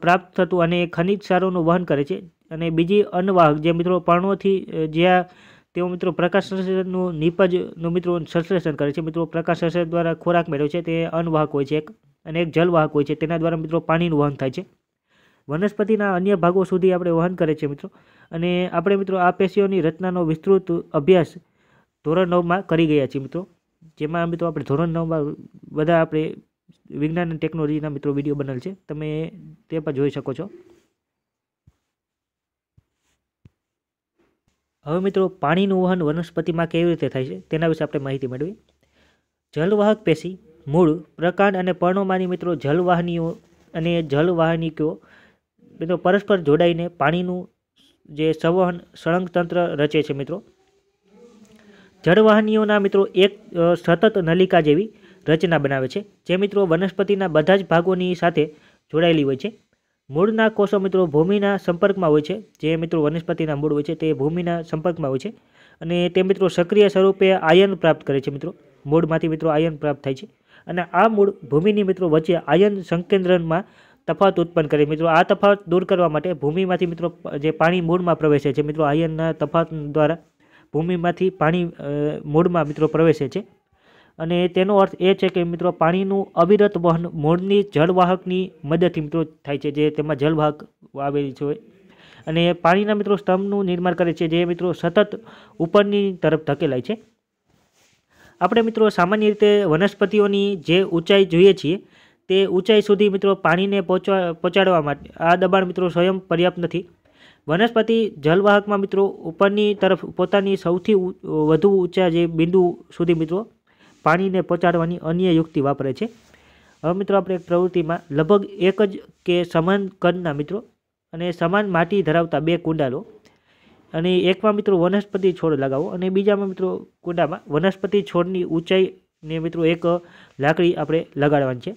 પ્રાપ્ત થતું અને ખનિજ સારોનું વહન કરે છે અને બીજી અન્નવાહક જે મિત્રો પર્ણોથી જ્યાં તેઓ મિત્રો પ્રકાશ સંશ્લેષણનું નિપજનું મિત્રો સંશ્લેષણ કરે છે મિત્રો પ્રકાશ સંશ્લેષણ દ્વારા ખોરાક મેળવે છે તે અન્નવાહક હોય છે એક અને એક જલવાહક હોય છે તેના દ્વારા મિત્રો પાણીનું વહન થાય છે વનસ્પતિના અન્ય ભાગો સુધી આપણે વહન કરે છે મિત્રો અને આપણે મિત્રો આ પેશીઓની રચનાનો વિસ્તૃત અભ્યાસ ધોરણ નવમાં કરી ગયા છીએ મિત્રો જેમાં મિત્રો આપણે ધોરણ નવમાં બધા આપણે વિજ્ઞાન અને ટેકનોલોજીના મિત્રો વિડીયો બનેલ છે તમે તે પણ જોઈ શકો છો હવે મિત્રો પાણીનું વહન વનસ્પતિમાં કેવી રીતે થાય છે તેના વિશે આપણે માહિતી મેળવી જલવાહક પેશી મૂળ પ્રકાંડ અને પર્ણોમાંની મિત્રો જલવાહનીઓ અને જલવાહનિકીઓ મિત્રો પરસ્પર જોડાઈને પાણીનું જે સંવહન તંત્ર રચે છે મિત્રો જળવાહિનીઓના મિત્રો એક સતત નલિકા જેવી રચના બનાવે છે જે મિત્રો વનસ્પતિના બધા જ ભાગોની સાથે જોડાયેલી હોય છે મૂળના કોષો મિત્રો ભૂમિના સંપર્કમાં હોય છે જે મિત્રો વનસ્પતિના મૂળ હોય છે તે ભૂમિના સંપર્કમાં હોય છે અને તે મિત્રો સક્રિય સ્વરૂપે આયન પ્રાપ્ત કરે છે મિત્રો મૂળમાંથી મિત્રો આયન પ્રાપ્ત થાય છે અને આ મૂળ ભૂમિની મિત્રો વચ્ચે આયન સંકેન્દ્રનમાં તફાવત ઉત્પન્ન કરે મિત્રો આ તફાવત દૂર કરવા માટે ભૂમિમાંથી મિત્રો જે પાણી મૂળમાં પ્રવેશે છે મિત્રો આયનના તફાવત દ્વારા ભૂમિમાંથી પાણી મૂળમાં મિત્રો પ્રવેશે છે અને તેનો અર્થ એ છે કે મિત્રો પાણીનું અવિરત વહન મૂળની જળવાહકની મદદથી મિત્રો થાય છે જે તેમાં જળવાહક આવેલી છે અને પાણીના મિત્રો સ્તંભનું નિર્માણ કરે છે જે મિત્રો સતત ઉપરની તરફ ધકેલાય છે આપણે મિત્રો સામાન્ય રીતે વનસ્પતિઓની જે ઊંચાઈ જોઈએ છીએ તે ઊંચાઈ સુધી મિત્રો પાણીને પહોંચવા પહોંચાડવા માટે આ દબાણ મિત્રો સ્વયં પર્યાપ્ત નથી વનસ્પતિ જલવાહકમાં મિત્રો ઉપરની તરફ પોતાની સૌથી વધુ ઊંચા જે બિંદુ સુધી મિત્રો પાણીને પહોંચાડવાની અન્ય યુક્તિ વાપરે છે હવે મિત્રો આપણે પ્રવૃત્તિમાં લગભગ એક જ કે સમાન કદના મિત્રો અને સમાન માટી ધરાવતા બે કુંડા લો અને એકમાં મિત્રો વનસ્પતિ છોડ લગાવો અને બીજામાં મિત્રો કુંડામાં વનસ્પતિ છોડની ઊંચાઈને મિત્રો એક લાકડી આપણે લગાડવાની છે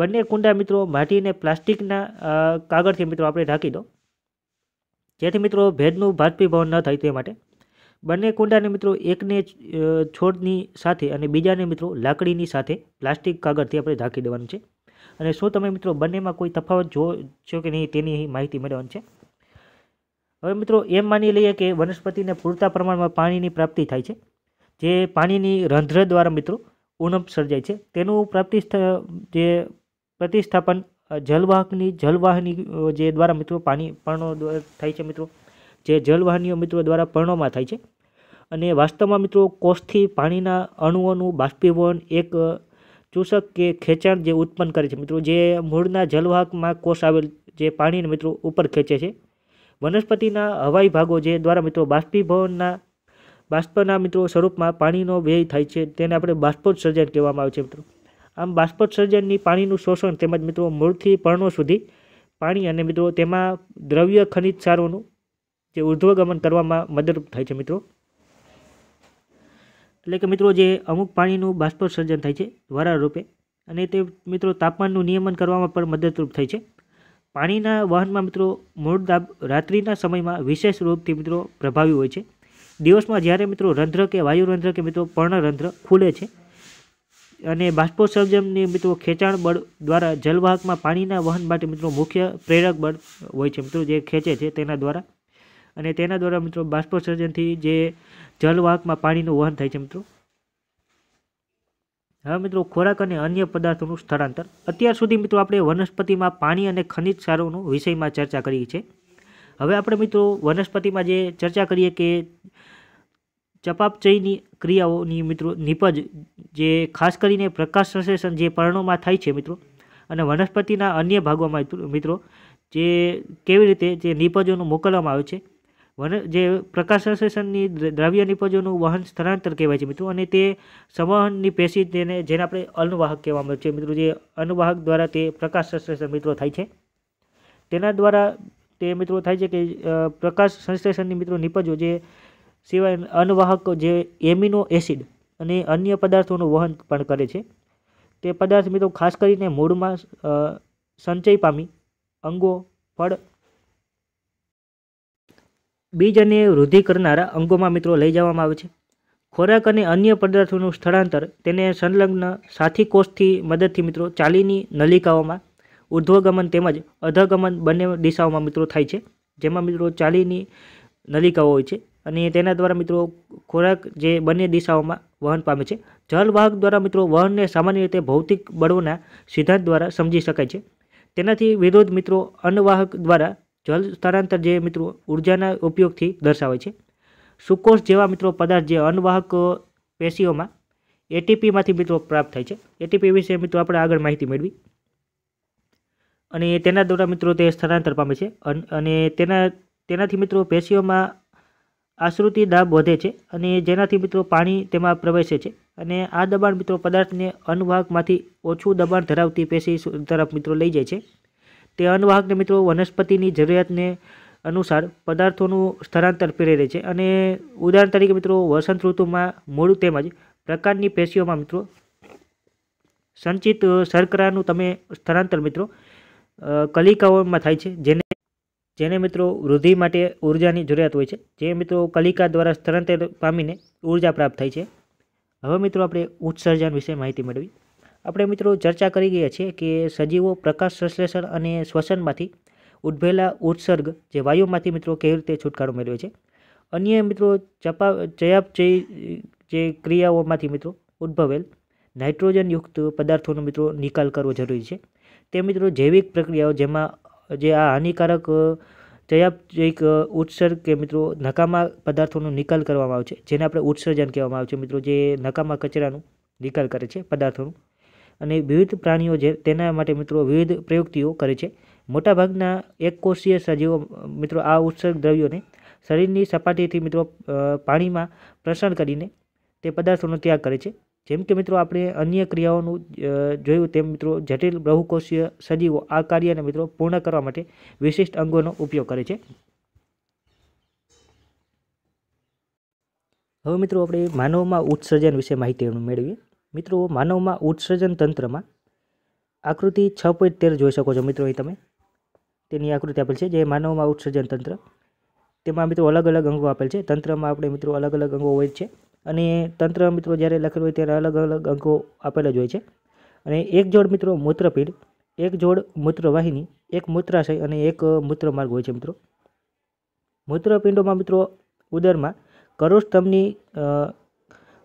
બંને કુંડા મિત્રો માટીને પ્લાસ્ટિકના કાગળથી મિત્રો આપણે ઢાંકી દો જેથી મિત્રો ભેજનું ભાજપીભવન ન થાય તે માટે બંને કુંડાને મિત્રો એકને છોડની સાથે અને બીજાને મિત્રો લાકડીની સાથે પ્લાસ્ટિક કાગળથી આપણે ઢાંકી દેવાનું છે અને શું તમે મિત્રો બંનેમાં કોઈ તફાવત જો છો કે નહીં તેની માહિતી મેળવવાની છે હવે મિત્રો એમ માની લઈએ કે વનસ્પતિને પૂરતા પ્રમાણમાં પાણીની પ્રાપ્તિ થાય છે જે પાણીની રંધ્ર દ્વારા મિત્રો ઉણપ સર્જાય છે તેનું પ્રાપ્તિ જે પ્રતિસ્થાપન જલવાહકની જલવાહની જે દ્વારા મિત્રો પાણી પર્ણો થાય છે મિત્રો જે જલવાહનીઓ મિત્રો દ્વારા પર્ણોમાં થાય છે અને વાસ્તવમાં મિત્રો કોષથી પાણીના અણુઓનું બાષ્પીભવન એક ચૂસક કે ખેંચાણ જે ઉત્પન્ન કરે છે મિત્રો જે મૂળના જલવાહકમાં કોષ આવેલ જે પાણીને મિત્રો ઉપર ખેંચે છે વનસ્પતિના હવાઈ ભાગો જે દ્વારા મિત્રો બાષ્પીભવનના બાષ્પના મિત્રો સ્વરૂપમાં પાણીનો વ્યય થાય છે તેને આપણે બાષ્પોત્સર્જન કહેવામાં આવે છે મિત્રો આમ બાષ્પોત્સર્જનની પાણીનું શોષણ તેમજ મિત્રો મૂળથી પર્ણો સુધી પાણી અને મિત્રો તેમાં દ્રવ્ય ખનિજ સારોનું જે ઉર્ધ્વગમન કરવામાં મદદરૂપ થાય છે મિત્રો એટલે કે મિત્રો જે અમુક પાણીનું બાષ્પોત્સર્જન થાય છે વરાળ રૂપે અને તે મિત્રો તાપમાનનું નિયમન કરવામાં પણ મદદરૂપ થાય છે પાણીના વહનમાં મિત્રો મૂળ દાબ રાત્રિના સમયમાં વિશેષ રૂપથી મિત્રો પ્રભાવી હોય છે દિવસમાં જ્યારે મિત્રો રંધ્ર કે વાયુરંધ્ર કે મિત્રો પર્ણરંધ્ર ખુલે છે અને બાષ્પોસર્જનની મિત્રો ખેંચાણ બળ દ્વારા જલવાહકમાં પાણીના વહન માટે મિત્રો મુખ્ય પ્રેરક બળ હોય છે મિત્રો જે ખેંચે છે તેના દ્વારા અને તેના દ્વારા મિત્રો બાષ્પોસર્જનથી જે જલવાહકમાં પાણીનું વહન થાય છે મિત્રો હવે મિત્રો ખોરાક અને અન્ય પદાર્થોનું સ્થળાંતર અત્યાર સુધી મિત્રો આપણે વનસ્પતિમાં પાણી અને ખનિજ સારોનું વિષયમાં ચર્ચા કરી છે હવે આપણે મિત્રો વનસ્પતિમાં જે ચર્ચા કરીએ કે ચપાપચયની ક્રિયાઓની મિત્રો નિપજ જે ખાસ કરીને પ્રકાશ સંશ્લેષણ જે પર્ણોમાં થાય છે મિત્રો અને વનસ્પતિના અન્ય ભાગોમાં મિત્રો જે કેવી રીતે જે નિપજોનું મોકલવામાં આવે છે વન જે પ્રકાશ સંશ્લેષણની દ્રવ્ય નિપજોનું વહન સ્થળાંતર કહેવાય છે મિત્રો અને તે સંવહનની પેશી તેને જેને આપણે અન્નવાહક કહેવામાં આવે છે મિત્રો જે અન્નવાહક દ્વારા તે પ્રકાશ સંશ્લેષણ મિત્રો થાય છે તેના દ્વારા તે મિત્રો થાય છે કે પ્રકાશ સંશ્લેષણની મિત્રો નિપજો જે સિવાય અનવાહક જે એમિનો એસિડ અને અન્ય પદાર્થોનું વહન પણ કરે છે તે પદાર્થ મિત્રો ખાસ કરીને મૂળમાં સંચય પામી અંગો ફળ બીજ અને વૃદ્ધિ કરનારા અંગોમાં મિત્રો લઈ જવામાં આવે છે ખોરાક અને અન્ય પદાર્થોનું સ્થળાંતર તેને સંલગ્ન સાથી કોષથી મદદથી મિત્રો ચાલીની નલિકાઓમાં ઉર્ધ્વગમન તેમજ અધગમન બંને દિશાઓમાં મિત્રો થાય છે જેમાં મિત્રો ચાલીની નલિકાઓ હોય છે અને તેના દ્વારા મિત્રો ખોરાક જે બંને દિશાઓમાં વહન પામે છે જલવાહક દ્વારા મિત્રો વહનને સામાન્ય રીતે ભૌતિક બળોના સિદ્ધાંત દ્વારા સમજી શકાય છે તેનાથી વિરોધ મિત્રો અન્નવાહક દ્વારા જલ સ્થળાંતર જે મિત્રો ઉર્જાના ઉપયોગથી દર્શાવે છે સુકોષ જેવા મિત્રો પદાર્થ જે અન્નવાહક પેશીઓમાં એટીપીમાંથી મિત્રો પ્રાપ્ત થાય છે એટીપી વિશે મિત્રો આપણે આગળ માહિતી મેળવી અને તેના દ્વારા મિત્રો તે સ્થળાંતર પામે છે અને તેના તેનાથી મિત્રો પેશીઓમાં આશ્રુતિ દાબ વધે છે અને જેનાથી મિત્રો પાણી તેમાં પ્રવેશે છે અને આ દબાણ મિત્રો પદાર્થને અન્નવાહકમાંથી ઓછું દબાણ ધરાવતી પેશી તરફ મિત્રો લઈ જાય છે તે અન્નવાહકને મિત્રો વનસ્પતિની જરૂરિયાતને અનુસાર પદાર્થોનું સ્થળાંતર પ્રેરે છે અને ઉદાહરણ તરીકે મિત્રો વસંત ઋતુમાં મૂળ તેમજ પ્રકારની પેશીઓમાં મિત્રો સંચિત શર્કરાનું તમે સ્થળાંતર મિત્રો કલિકાઓમાં થાય છે જેને જેને મિત્રો વૃદ્ધિ માટે ઉર્જાની જરૂરિયાત હોય છે જે મિત્રો કલિકા દ્વારા સ્થળાંતર પામીને ઉર્જા પ્રાપ્ત થાય છે હવે મિત્રો આપણે ઉત્સર્જન વિશે માહિતી મેળવી આપણે મિત્રો ચર્ચા કરી ગયા છીએ કે સજીવો પ્રકાશ સંશ્લેષણ અને શ્વસનમાંથી ઉદ્ભવેલા ઉત્સર્ગ જે વાયુમાંથી મિત્રો કેવી રીતે છુટકારો મેળવે છે અન્ય મિત્રો ચપા ચયાપચયી જે ક્રિયાઓમાંથી મિત્રો ઉદ્ભવેલ નાઇટ્રોજનયુક્ત પદાર્થોનો મિત્રો નિકાલ કરવો જરૂરી છે તે મિત્રો જૈવિક પ્રક્રિયાઓ જેમાં જે આ હાનિકારક ચયાપચયિક ઉત્સર્ગ કે મિત્રો નકામા પદાર્થોનો નિકાલ કરવામાં આવે છે જેને આપણે ઉત્સર્જન કહેવામાં આવે છે મિત્રો જે નકામા કચરાનું નિકાલ કરે છે પદાર્થોનું અને વિવિધ પ્રાણીઓ જે તેના માટે મિત્રો વિવિધ પ્રયુક્તિઓ કરે છે મોટાભાગના એકકોષીય સજીવો મિત્રો આ ઉત્સર્ગ દ્રવ્યોને શરીરની સપાટીથી મિત્રો પાણીમાં પ્રસરણ કરીને તે પદાર્થોનો ત્યાગ કરે છે જેમ કે મિત્રો આપણે અન્ય ક્રિયાઓનું જોયું તેમ મિત્રો જટિલ બહુકોષીય સજીવો આ કાર્યને મિત્રો પૂર્ણ કરવા માટે વિશિષ્ટ અંગોનો ઉપયોગ કરે છે હવે મિત્રો આપણે માનવમાં ઉત્સર્જન વિશે માહિતી મેળવીએ મિત્રો માનવમાં ઉત્સર્જન તંત્રમાં આકૃતિ છ પોઈન્ટ તેર જોઈ શકો છો મિત્રો અહીં તમે તેની આકૃતિ આપેલ છે જે માનવમાં ઉત્સર્જન તંત્ર તેમાં મિત્રો અલગ અલગ અંગો આપેલ છે તંત્રમાં આપણે મિત્રો અલગ અલગ અંગો હોય છે અને તંત્ર મિત્રો જ્યારે લખેલું હોય ત્યારે અલગ અલગ અંકો આપેલા જ હોય છે અને એક જોડ મિત્રો મૂત્રપીડ એક જોડ મૂત્રવાહિની એક મૂત્રાશય અને એક મૂત્રમાર્ગ હોય છે મિત્રો મૂત્રપિંડોમાં મિત્રો ઉદરમાં કરોસ્તમની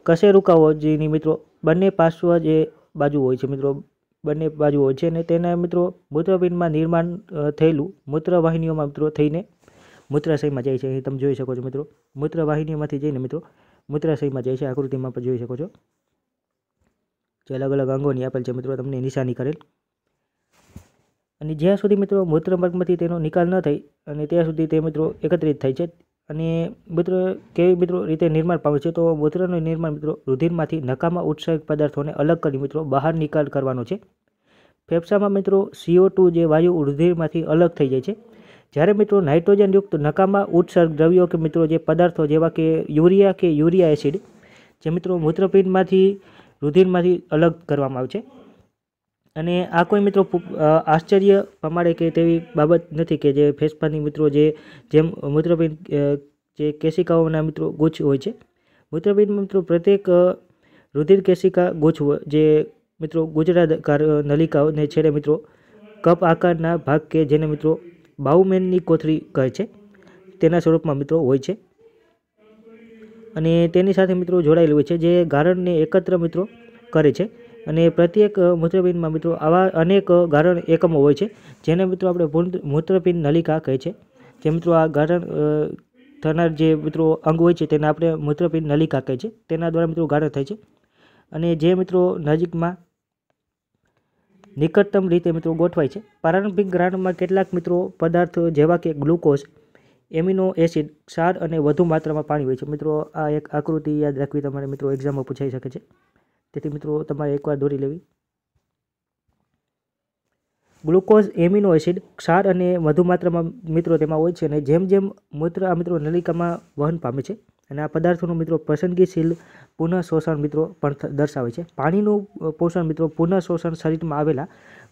કશેરુકાઓ જેની મિત્રો બંને પાર્શ્વ જે બાજુ હોય છે મિત્રો બંને બાજુ હોય છે અને તેના મિત્રો મૂત્રપિંડમાં નિર્માણ થયેલું મૂત્રવાહિનીઓમાં મિત્રો થઈને મૂત્રાશયમાં જાય છે અહીં તમે જોઈ શકો છો મિત્રો મૂત્રવાહિનીઓમાંથી જઈને મિત્રો મૂત્રાશયમાં જાય છે આકૃતિમાં પણ જોઈ શકો છો જે અલગ અલગ અંગોની આપેલ છે મિત્રો તમને નિશાની કરેલ અને જ્યાં સુધી મિત્રો મૂત્રમાર્ગમાંથી તેનો નિકાલ ન થાય અને ત્યાં સુધી તે મિત્રો એકત્રિત થાય છે અને મિત્રો કેવી મિત્રો રીતે નિર્માણ પામે છે તો મૂત્રનું નિર્માણ મિત્રો રુધિરમાંથી નકામા ઉત્સાહિક પદાર્થોને અલગ કરી મિત્રો બહાર નિકાલ કરવાનો છે ફેફસામાં મિત્રો સીઓ ટુ જે વાયુ રુધિરમાંથી અલગ થઈ જાય છે જ્યારે મિત્રો નાઇટ્રોજનયુક્ત નકામા ઉત્સર્ગ દ્રવ્યો કે મિત્રો જે પદાર્થો જેવા કે યુરિયા કે યુરિયા એસિડ જે મિત્રો મૂત્રપિંડમાંથી રુધિરમાંથી અલગ કરવામાં આવે છે અને આ કોઈ મિત્રો આશ્ચર્ય પ્રમાણે કે તેવી બાબત નથી કે જે ફેસફાની મિત્રો જે જેમ મૂત્રપિંડ જે કેશિકાઓના મિત્રો ગુચ્છ હોય છે મૂત્રપિંડ મિત્રો પ્રત્યેક રુધિર કેશિકા ગુચ્છ જે મિત્રો ગુજરાત નલિકાઓ ને છેડે મિત્રો કપ આકારના ભાગ કે જેને મિત્રો બાઉમેનની કોથળી કહે છે તેના સ્વરૂપમાં મિત્રો હોય છે અને તેની સાથે મિત્રો જોડાયેલું હોય છે જે ગારણને એકત્ર મિત્રો કરે છે અને પ્રત્યેક મૂત્રપિંડમાં મિત્રો આવા અનેક ગારણ એકમો હોય છે જેને મિત્રો આપણે મૂત્રપિંડ નલિકા કહે છે જે મિત્રો આ ગારણ થનાર જે મિત્રો અંગ હોય છે તેને આપણે મૂત્રપિંડ નલિકા કહે છે તેના દ્વારા મિત્રો ગારણ થાય છે અને જે મિત્રો નજીકમાં નિકટતમ રીતે મિત્રો ગોઠવાય છે પ્રારંભિક ગ્રાન્ડમાં કેટલાક મિત્રો પદાર્થો જેવા કે ગ્લુકોઝ એમિનો એસિડ ક્ષાર અને વધુ માત્રામાં પાણી હોય છે મિત્રો આ એક આકૃતિ યાદ રાખવી તમારે મિત્રો એક્ઝામમાં પૂછાઈ શકે છે તેથી મિત્રો તમારે એકવાર દોરી લેવી ગ્લુકોઝ એમિનો એસિડ ક્ષાર અને વધુ માત્રામાં મિત્રો તેમાં હોય છે અને જેમ જેમ મૂત્ર આ મિત્રો નલિકામાં વહન પામે છે અને આ પદાર્થોનું મિત્રો પસંદગીશીલ પુનઃશોષણ મિત્રો પણ દર્શાવે છે પાણીનું પોષણ મિત્રો પુનઃશોષણ શરીરમાં આવેલા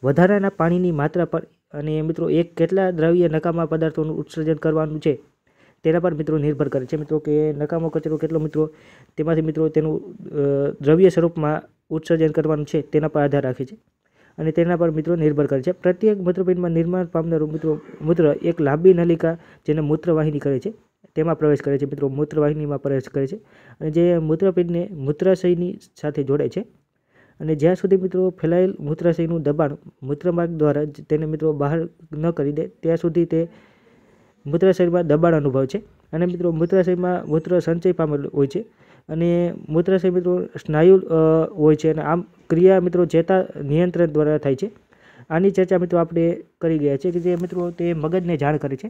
વધારાના પાણીની માત્રા પર અને મિત્રો એક કેટલા દ્રવ્ય નકામા પદાર્થોનું ઉત્સર્જન કરવાનું છે તેના પર મિત્રો નિર્ભર કરે છે મિત્રો કે નકામો કચરો કેટલો મિત્રો તેમાંથી મિત્રો તેનું દ્રવ્ય સ્વરૂપમાં ઉત્સર્જન કરવાનું છે તેના પર આધાર રાખે છે અને તેના પર મિત્રો નિર્ભર કરે છે પ્રત્યેક મૂત્રપિંડમાં નિર્માણ પામનારું મિત્રો મૂત્ર એક લાંબી નલિકા જેને મૂત્રવાહિની કરે છે તેમાં પ્રવેશ કરે છે મિત્રો મૂત્રવાહિનીમાં પ્રવેશ કરે છે અને જે મૂત્રપિંડને મૂત્રાશયની સાથે જોડે છે અને જ્યાં સુધી મિત્રો ફેલાયેલ મૂત્રાશયનું દબાણ મૂત્રમાર્ગ દ્વારા જ તેને મિત્રો બહાર ન કરી દે ત્યાં સુધી તે મૂત્રાશયમાં દબાણ અનુભવ છે અને મિત્રો મૂત્રાશયમાં મૂત્ર સંચય પામેલું હોય છે અને મૂત્રાશય મિત્રો સ્નાયુ હોય છે અને આમ ક્રિયા મિત્રો ચેતા નિયંત્રણ દ્વારા થાય છે આની ચર્ચા મિત્રો આપણે કરી ગયા છે કે જે મિત્રો તે મગજને જાણ કરે છે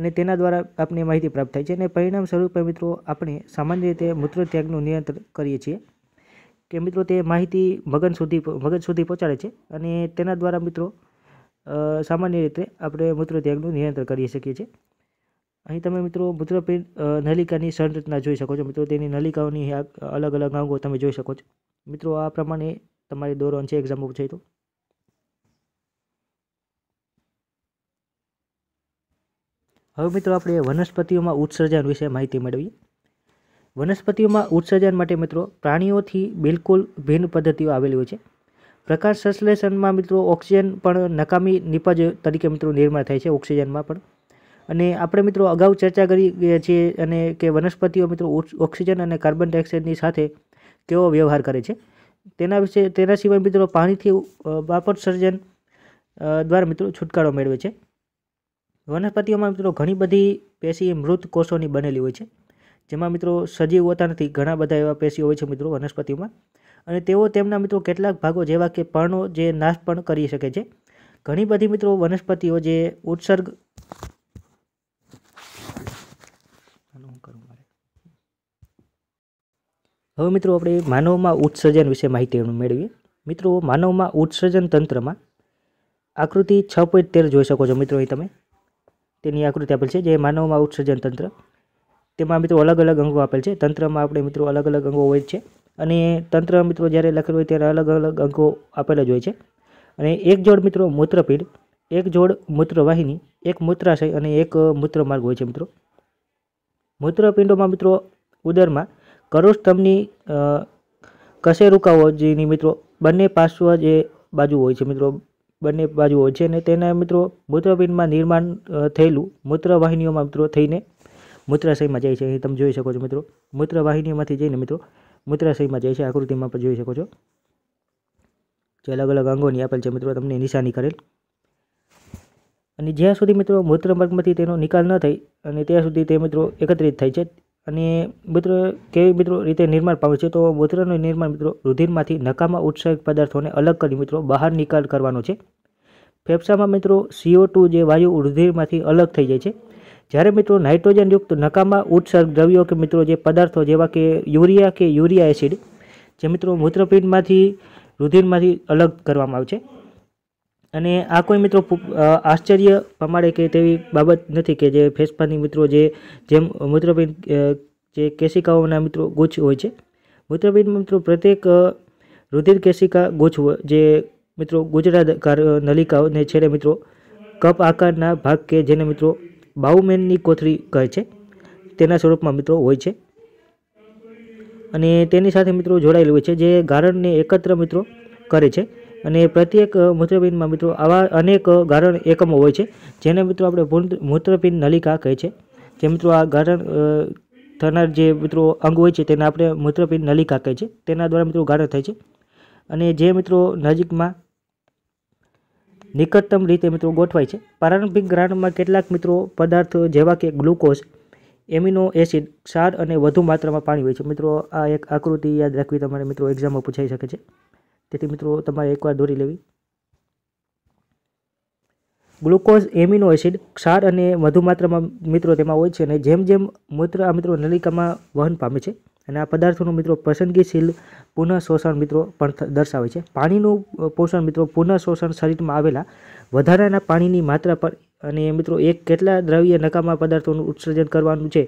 અને તેના દ્વારા આપણને માહિતી પ્રાપ્ત થાય છે અને પરિણામ સ્વરૂપે મિત્રો આપણે સામાન્ય રીતે મૂત્રત્યાગનું નિયંત્રણ કરીએ છીએ કે મિત્રો તે માહિતી મગન સુધી મગજ સુધી પહોંચાડે છે અને તેના દ્વારા મિત્રો સામાન્ય રીતે આપણે મૂત્રત્યાગનું નિયંત્રણ કરી શકીએ છીએ અહીં તમે મિત્રો મૂત્રપિંડ નલિકાની સંરચના જોઈ શકો છો મિત્રો તેની નલિકાઓની અલગ અલગ અંગો તમે જોઈ શકો છો મિત્રો આ પ્રમાણે તમારે દોરવાનું છે એક્ઝામ છે તો હવે મિત્રો આપણે વનસ્પતિઓમાં ઉત્સર્જન વિશે માહિતી મેળવીએ વનસ્પતિઓમાં ઉત્સર્જન માટે મિત્રો પ્રાણીઓથી બિલકુલ ભિન્ન પદ્ધતિઓ આવેલી હોય છે પ્રકાશ સંશ્લેષણમાં મિત્રો ઓક્સિજન પણ નકામી નિપજ તરીકે મિત્રો નિર્માણ થાય છે ઓક્સિજનમાં પણ અને આપણે મિત્રો અગાઉ ચર્ચા કરી છીએ અને કે વનસ્પતિઓ મિત્રો ઓક્સિજન અને કાર્બન ડાયોક્સાઇડની સાથે કેવો વ્યવહાર કરે છે તેના વિશે તેના સિવાય મિત્રો પાણીથી વાપર સર્જન દ્વારા મિત્રો છુટકારો મેળવે છે વનસ્પતિઓમાં મિત્રો ઘણી બધી પેશી મૃત કોષોની બનેલી હોય છે જેમાં મિત્રો સજીવ હોતા નથી ઘણા બધા એવા પેશીઓ હોય છે મિત્રો વનસ્પતિઓમાં અને તેઓ તેમના મિત્રો કેટલાક ભાગો જેવા કે પર્ણો જે નાશ પણ કરી શકે છે ઘણી બધી મિત્રો વનસ્પતિઓ જે ઉત્સર્ગ હવે મિત્રો આપણે માનવમાં ઉત્સર્જન વિશે માહિતી મેળવીએ મિત્રો માનવમાં ઉત્સર્જન તંત્રમાં આકૃતિ છ પોઈન્ટ તેર જોઈ શકો છો મિત્રો અહીં તમે તેની આકૃતિ આપેલ છે જે માનવમાં ઉત્સર્જન તંત્ર તેમાં મિત્રો અલગ અલગ અંગો આપેલ છે તંત્રમાં આપણે મિત્રો અલગ અલગ અંગો હોય છે અને તંત્ર મિત્રો જ્યારે લખેલું હોય ત્યારે અલગ અલગ અંગો આપેલા જ હોય છે અને એક જોડ મિત્રો મૂત્રપીડ એક જોડ મૂત્રવાહિની એક મૂત્રાશય અને એક મૂત્રમાર્ગ હોય છે મિત્રો મૂત્રપિંડોમાં મિત્રો ઉદરમાં કરોસ્તંભની કશેરુકાઓ જેની મિત્રો બંને પાર્શ્વ જે બાજુ હોય છે મિત્રો બંને બાજુઓ છે અને તેના મિત્રો મૂત્રપિંડમાં નિર્માણ થયેલું મૂત્રવાહિનીઓમાં મિત્રો થઈને મૂત્રાશયમાં જાય છે અહીં તમે જોઈ શકો છો મિત્રો મૂત્રવાહિનીઓમાંથી જઈને મિત્રો મૂત્રાશયમાં જાય છે આકૃતિમાં પણ જોઈ શકો છો જે અલગ અલગ અંગોની આપેલ છે મિત્રો તમને નિશાની કરેલ અને જ્યાં સુધી મિત્રો મૂત્રમર્ગમાંથી તેનો નિકાલ ન થાય અને ત્યાં સુધી તે મિત્રો એકત્રિત થાય છે અને મિત્રો કેવી મિત્રો રીતે નિર્માણ પામે છે તો મૂત્રનું નિર્માણ મિત્રો રુધિરમાંથી નકામા ઉત્સર્ગ પદાર્થોને અલગ કરી મિત્રો બહાર નિકાલ કરવાનો છે ફેફસામાં મિત્રો સીઓ ટુ જે વાયુ રુધિરમાંથી અલગ થઈ જાય છે જ્યારે મિત્રો નાઇટ્રોજનયુક્ત નકામા ઉત્સર્ગ દ્રવ્યો કે મિત્રો જે પદાર્થો જેવા કે યુરિયા કે યુરિયા એસિડ જે મિત્રો મૂત્રપિંડમાંથી રુધિરમાંથી અલગ કરવામાં આવે છે અને આ કોઈ મિત્રો આશ્ચર્ય પમાડે કે તેવી બાબત નથી કે જે ફેસપાની મિત્રો જે જેમ મૂત્રપિંડ જે કેશિકાઓના મિત્રો ગુચ્છ હોય છે મૂત્રપિંડ મિત્રો પ્રત્યેક રુધિર કેશિકા ગુચ્છ જે મિત્રો ગુજરાત નલિકાઓ ને છેડે મિત્રો કપ આકારના ભાગ કે જેને મિત્રો બાઉમેનની કોથળી કહે છે તેના સ્વરૂપમાં મિત્રો હોય છે અને તેની સાથે મિત્રો જોડાયેલું હોય છે જે ગારણને એકત્ર મિત્રો કરે છે અને પ્રત્યેક મૂત્રપિંડમાં મિત્રો આવા અનેક ગારણ એકમો હોય છે જેને મિત્રો આપણે મૂત્રપિંડ નલિકા કહે છે જે મિત્રો આ ગારણ થનાર જે મિત્રો અંગ હોય છે તેને આપણે મૂત્રપિંડ નલિકા કહે છે તેના દ્વારા મિત્રો ગારણ થાય છે અને જે મિત્રો નજીકમાં નિકટતમ રીતે મિત્રો ગોઠવાય છે પ્રારંભિક ગ્રાઉન્ડમાં કેટલાક મિત્રો પદાર્થો જેવા કે ગ્લુકોઝ એમિનો એસિડ ક્ષાર અને વધુ માત્રામાં પાણી હોય છે મિત્રો આ એક આકૃતિ યાદ રાખવી તમારે મિત્રો એક્ઝામમાં પૂછાઈ શકે છે તેથી મિત્રો તમારે એકવાર દોરી લેવી ગ્લુકોઝ એમિનો એસિડ ક્ષાર અને વધુ માત્રામાં મિત્રો તેમાં હોય છે અને જેમ જેમ મૂત્ર આ મિત્રો નલિકામાં વહન પામે છે અને આ પદાર્થોનું મિત્રો પસંદગીશીલ પુનઃશોષણ મિત્રો પણ દર્શાવે છે પાણીનું પોષણ મિત્રો પુનઃશોષણ શરીરમાં આવેલા વધારાના પાણીની માત્રા પર અને મિત્રો એક કેટલા દ્રવ્ય નકામા પદાર્થોનું ઉત્સર્જન કરવાનું છે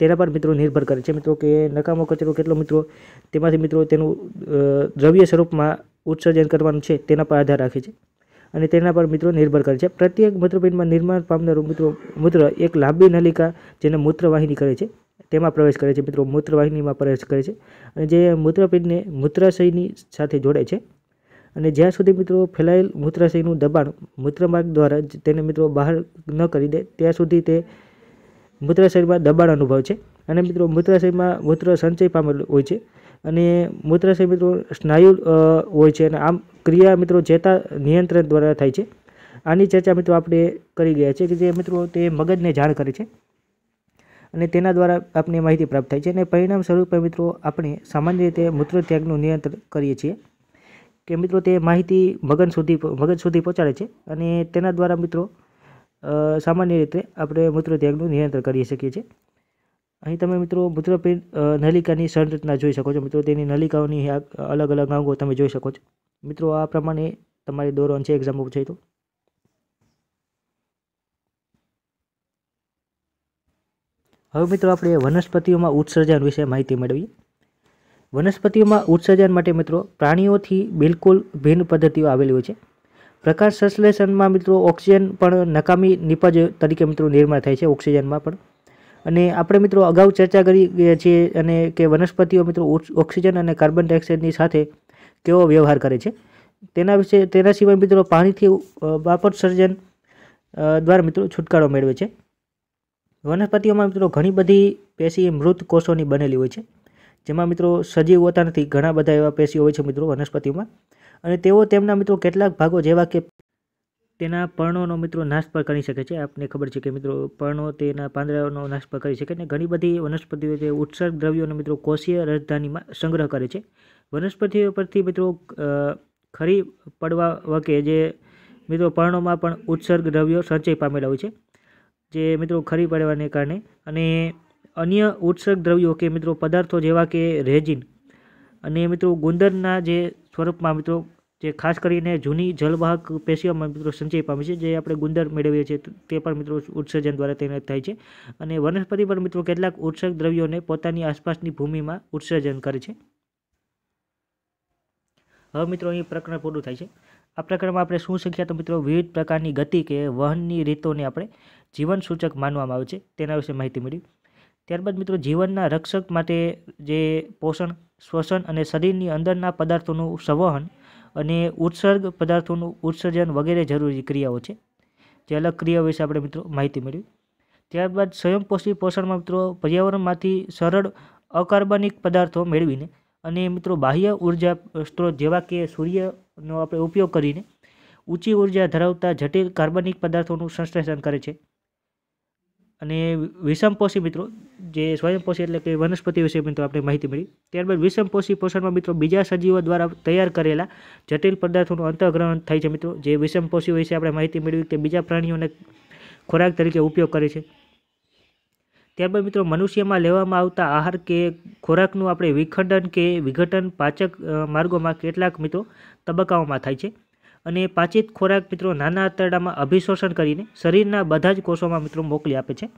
તેના પર મિત્રો નિર્ભર કરે છે મિત્રો કે નકામો કચરો કેટલો મિત્રો તેમાંથી મિત્રો તેનું દ્રવ્ય સ્વરૂપમાં ઉત્સર્જન કરવાનું છે તેના પર આધાર રાખે છે અને તેના પર મિત્રો નિર્ભર કરે છે પ્રત્યેક મૂત્રપિંડમાં નિર્માણ પામનારું મિત્રો મૂત્ર એક લાંબી નલિકા જેને મૂત્રવાહિની કરે છે તેમાં પ્રવેશ કરે છે મિત્રો મૂત્રવાહિનીમાં પ્રવેશ કરે છે અને જે મૂત્રપિંડને મૂત્રાશયની સાથે જોડે છે અને જ્યાં સુધી મિત્રો ફેલાયેલ મૂત્રાશયનું દબાણ મૂત્રમાર્ગ દ્વારા તેને મિત્રો બહાર ન કરી દે ત્યાં સુધી તે મૂત્રાશયમાં દબાણ અનુભવ છે અને મિત્રો મૂત્રાશયમાં મૂત્ર સંચય પામેલું હોય છે અને મૂત્રાશય મિત્રો સ્નાયુ હોય છે અને આમ ક્રિયા મિત્રો ચેતા નિયંત્રણ દ્વારા થાય છે આની ચર્ચા મિત્રો આપણે કરી ગયા છે કે જે મિત્રો તે મગજને જાણ કરે છે અને તેના દ્વારા આપણે માહિતી પ્રાપ્ત થાય છે અને પરિણામ સ્વરૂપે મિત્રો આપણે સામાન્ય રીતે મૂત્રત્યાગનું નિયંત્રણ કરીએ છીએ કે મિત્રો તે માહિતી મગજ સુધી મગજ સુધી પહોંચાડે છે અને તેના દ્વારા મિત્રો સામાન્ય રીતે આપણે મૂત્રત્યાગનું નિયંત્રણ કરી શકીએ છીએ અહીં તમે મિત્રો મૂત્રપિંડ નલિકાની સંરચના જોઈ શકો છો મિત્રો તેની નલિકાઓની અલગ અલગ અંગો તમે જોઈ શકો છો મિત્રો આ પ્રમાણે તમારી દોરવાનું છે એક્ઝામ પૂછાય તો હવે મિત્રો આપણે વનસ્પતિઓમાં ઉત્સર્જન વિશે માહિતી મેળવીએ વનસ્પતિઓમાં ઉત્સર્જન માટે મિત્રો પ્રાણીઓથી બિલકુલ ભિન્ન પદ્ધતિઓ આવેલી હોય છે પ્રકાશ સંશ્લેષણમાં મિત્રો ઓક્સિજન પણ નકામી નિપજ તરીકે મિત્રો નિર્માણ થાય છે ઓક્સિજનમાં પણ અને આપણે મિત્રો અગાઉ ચર્ચા કરી છીએ અને કે વનસ્પતિઓ મિત્રો ઓક્સિજન અને કાર્બન ડાયોક્સાઇડની સાથે કેવો વ્યવહાર કરે છે તેના વિશે તેના સિવાય મિત્રો પાણીથી બાપટ સર્જન દ્વારા મિત્રો છુટકારો મેળવે છે વનસ્પતિઓમાં મિત્રો ઘણી બધી પેશી મૃત કોષોની બનેલી હોય છે જેમાં મિત્રો સજીવ હોતા નથી ઘણા બધા એવા પેશીઓ હોય છે મિત્રો વનસ્પતિઓમાં અને તેઓ તેમના મિત્રો કેટલાક ભાગો જેવા કે તેના પર્ણોનો મિત્રો નાશ પણ કરી શકે છે આપને ખબર છે કે મિત્રો પર્ણો તેના પાંદડાઓનો નાશ પણ કરી શકે અને ઘણી બધી વનસ્પતિઓ જે ઉત્સર્ગ દ્રવ્યોનો મિત્રો કોષીય રાજધાનીમાં સંગ્રહ કરે છે વનસ્પતિઓ પરથી મિત્રો ખરી પડવા વખે જે મિત્રો પર્ણોમાં પણ ઉત્સર્ગ દ્રવ્યો સંચય પામેલા હોય છે જે મિત્રો ખરી પડવાને કારણે અને અન્ય ઉત્સર્ગ દ્રવ્યો કે મિત્રો પદાર્થો જેવા કે રેજિન અને મિત્રો ગુંદરના જે સ્વરૂપમાં મિત્રો જે ખાસ કરીને જૂની જલવાહક પેશીઓમાં મિત્રો સંચય પામે છે જે આપણે ગુંદર મેળવીએ છીએ તે પણ મિત્રો ઉત્સર્જન દ્વારા તેને થાય છે અને વનસ્પતિ પણ મિત્રો કેટલાક ઉત્સર્ગ દ્રવ્યોને પોતાની આસપાસની ભૂમિમાં ઉત્સર્જન કરે છે હવે મિત્રો અહીં પ્રકરણ પૂરું થાય છે આ પ્રકરણમાં આપણે શું શીખ્યા તો મિત્રો વિવિધ પ્રકારની ગતિ કે વહનની રીતોને આપણે જીવન સૂચક માનવામાં આવે છે તેના વિશે માહિતી મળી ત્યારબાદ મિત્રો જીવનના રક્ષક માટે જે પોષણ શ્વસન અને શરીરની અંદરના પદાર્થોનું સંવહન અને ઉત્સર્ગ પદાર્થોનું ઉત્સર્જન વગેરે જરૂરી ક્રિયાઓ છે જે અલગ ક્રિયાઓ વિશે આપણે મિત્રો માહિતી મેળવી ત્યારબાદ સ્વયંપોષી પોષણમાં મિત્રો પર્યાવરણમાંથી સરળ અકાર્બનિક પદાર્થો મેળવીને અને મિત્રો બાહ્ય ઉર્જા સ્ત્રોત જેવા કે સૂર્યનો આપણે ઉપયોગ કરીને ઊંચી ઉર્જા ધરાવતા જટિલ કાર્બનિક પદાર્થોનું સંશ્લેષણ કરે છે અને વિષમપોષી મિત્રો જે સ્વયંપોષી એટલે કે વનસ્પતિ વિશે મિત્રો આપણે માહિતી મળી ત્યારબાદ વિષમપોષી પોષણમાં મિત્રો બીજા સજીવો દ્વારા તૈયાર કરેલા જટિલ પદાર્થોનું અંતઃગ્રહણ થાય છે મિત્રો જે વિષમપોષી વિશે આપણે માહિતી મેળવી કે બીજા પ્રાણીઓને ખોરાક તરીકે ઉપયોગ કરે છે ત્યારબાદ મિત્રો મનુષ્યમાં લેવામાં આવતા આહાર કે ખોરાકનું આપણે વિખંડન કે વિઘટન પાચક માર્ગોમાં કેટલાક મિત્રો તબક્કાઓમાં થાય છે અને પાચિત ખોરાક મિત્રો નાના આંતરડામાં અભિશોષણ કરીને શરીરના બધા જ કોષોમાં મિત્રો મોકલી આપે છે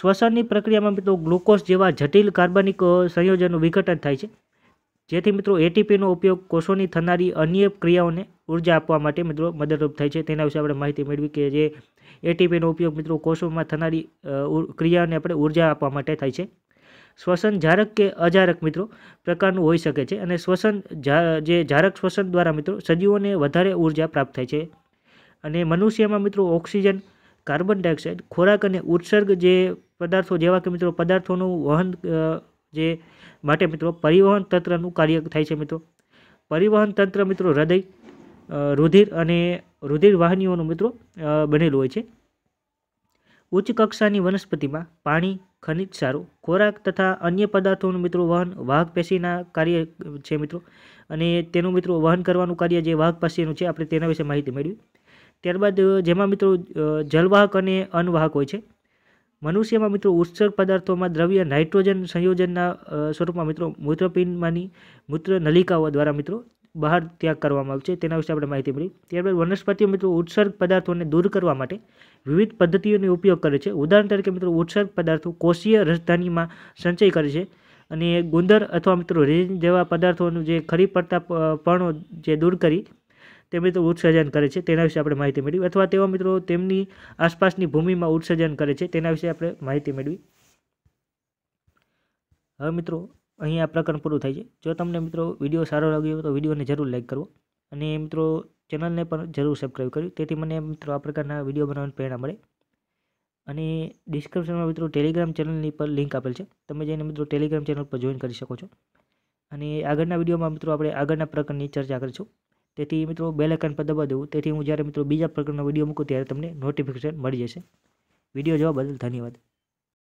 શ્વસનની પ્રક્રિયામાં મિત્રો ગ્લુકોઝ જેવા જટિલ કાર્બનિક સંયોજનનું વિઘટન થાય છે જેથી મિત્રો એટીપીનો ઉપયોગ કોષોની થનારી અન્ય ક્રિયાઓને ઉર્જા આપવા માટે મિત્રો મદદરૂપ થાય છે તેના વિશે આપણે માહિતી મેળવી કે જે એટીપીનો ઉપયોગ મિત્રો કોષોમાં થનારી ક્રિયાઓને આપણે ઉર્જા આપવા માટે થાય છે શ્વસન જારક કે અજારક મિત્રો પ્રકારનું હોઈ શકે છે અને શ્વસન જે જારક શ્વસન દ્વારા મિત્રો સજીવોને વધારે ઉર્જા પ્રાપ્ત થાય છે અને મનુષ્યમાં મિત્રો ઓક્સિજન કાર્બન ડાયોક્સાઇડ ખોરાક અને ઉત્સર્ગ જે પદાર્થો જેવા કે મિત્રો પદાર્થોનું વહન જે માટે મિત્રો પરિવહન તંત્રનું કાર્ય થાય છે મિત્રો પરિવહન તંત્ર મિત્રો હૃદય રુધિર અને રુધિર વાહિનીઓનું મિત્રો બનેલું હોય છે ઉચ્ચ કક્ષાની વનસ્પતિમાં પાણી ખનિજ સારું ખોરાક તથા અન્ય પદાર્થોનું મિત્રો વહન વાહક પેશીના કાર્ય છે મિત્રો અને તેનું મિત્રો વહન કરવાનું કાર્ય જે વાહક પેશીનું છે આપણે તેના વિશે માહિતી મેળવી ત્યારબાદ જેમાં મિત્રો જલવાહક અને અનવાહક હોય છે મનુષ્યમાં મિત્રો ઉત્સર્ગ પદાર્થોમાં દ્રવ્ય નાઇટ્રોજન સંયોજનના સ્વરૂપમાં મિત્રો મૂત્રપિંડમાંની મૂત્ર નલિકાઓ દ્વારા મિત્રો બહાર ત્યાગ કરવામાં આવશે તેના વિશે આપણે માહિતી મળી ત્યારબાદ વનસ્પતિઓ મિત્રો ઉત્સર્ગ પદાર્થોને દૂર કરવા માટે વિવિધ પદ્ધતિઓનો ઉપયોગ કરે છે ઉદાહરણ તરીકે મિત્રો ઉત્સર્ગ પદાર્થો કોષીય રાજધાનીમાં સંચય કરે છે અને ગુંદર અથવા મિત્રો રેન જેવા પદાર્થોનું જે ખરી પડતા પર્ણો જે દૂર કરી તે મિત્રો ઉત્સર્જન કરે છે તેના વિશે આપણે માહિતી મેળવી અથવા તેઓ મિત્રો તેમની આસપાસની ભૂમિમાં ઉત્સર્જન કરે છે તેના વિશે આપણે માહિતી મેળવી હવે મિત્રો અહીં આ પ્રકરણ પૂરું થાય છે જો તમને મિત્રો વિડીયો સારો લાગ્યો તો વિડીયોને જરૂર લાઈક કરો અને મિત્રો ચેનલને પણ જરૂર સબસ્ક્રાઈબ કર્યું તેથી મને મિત્રો આ પ્રકારના વિડીયો બનાવવાની પ્રેરણા મળે અને ડિસ્ક્રિપ્શનમાં મિત્રો ટેલિગ્રામ ચેનલની પર લિંક આપેલ છે તમે જઈને મિત્રો ટેલિગ્રામ ચેનલ પર જોઈન કરી શકો છો અને આગળના વિડીયોમાં મિત્રો આપણે આગળના પ્રકરણની ચર્ચા કરીશું તેથી મિત્રો બેલ આઇકન પર દબાવી દેવું તેથી હું જ્યારે મિત્રો બીજા પ્રકરણનો વિડીયો મૂકું ત્યારે તમને નોટિફિકેશન મળી જશે વિડીયો જોવા બદલ ધન્યવાદ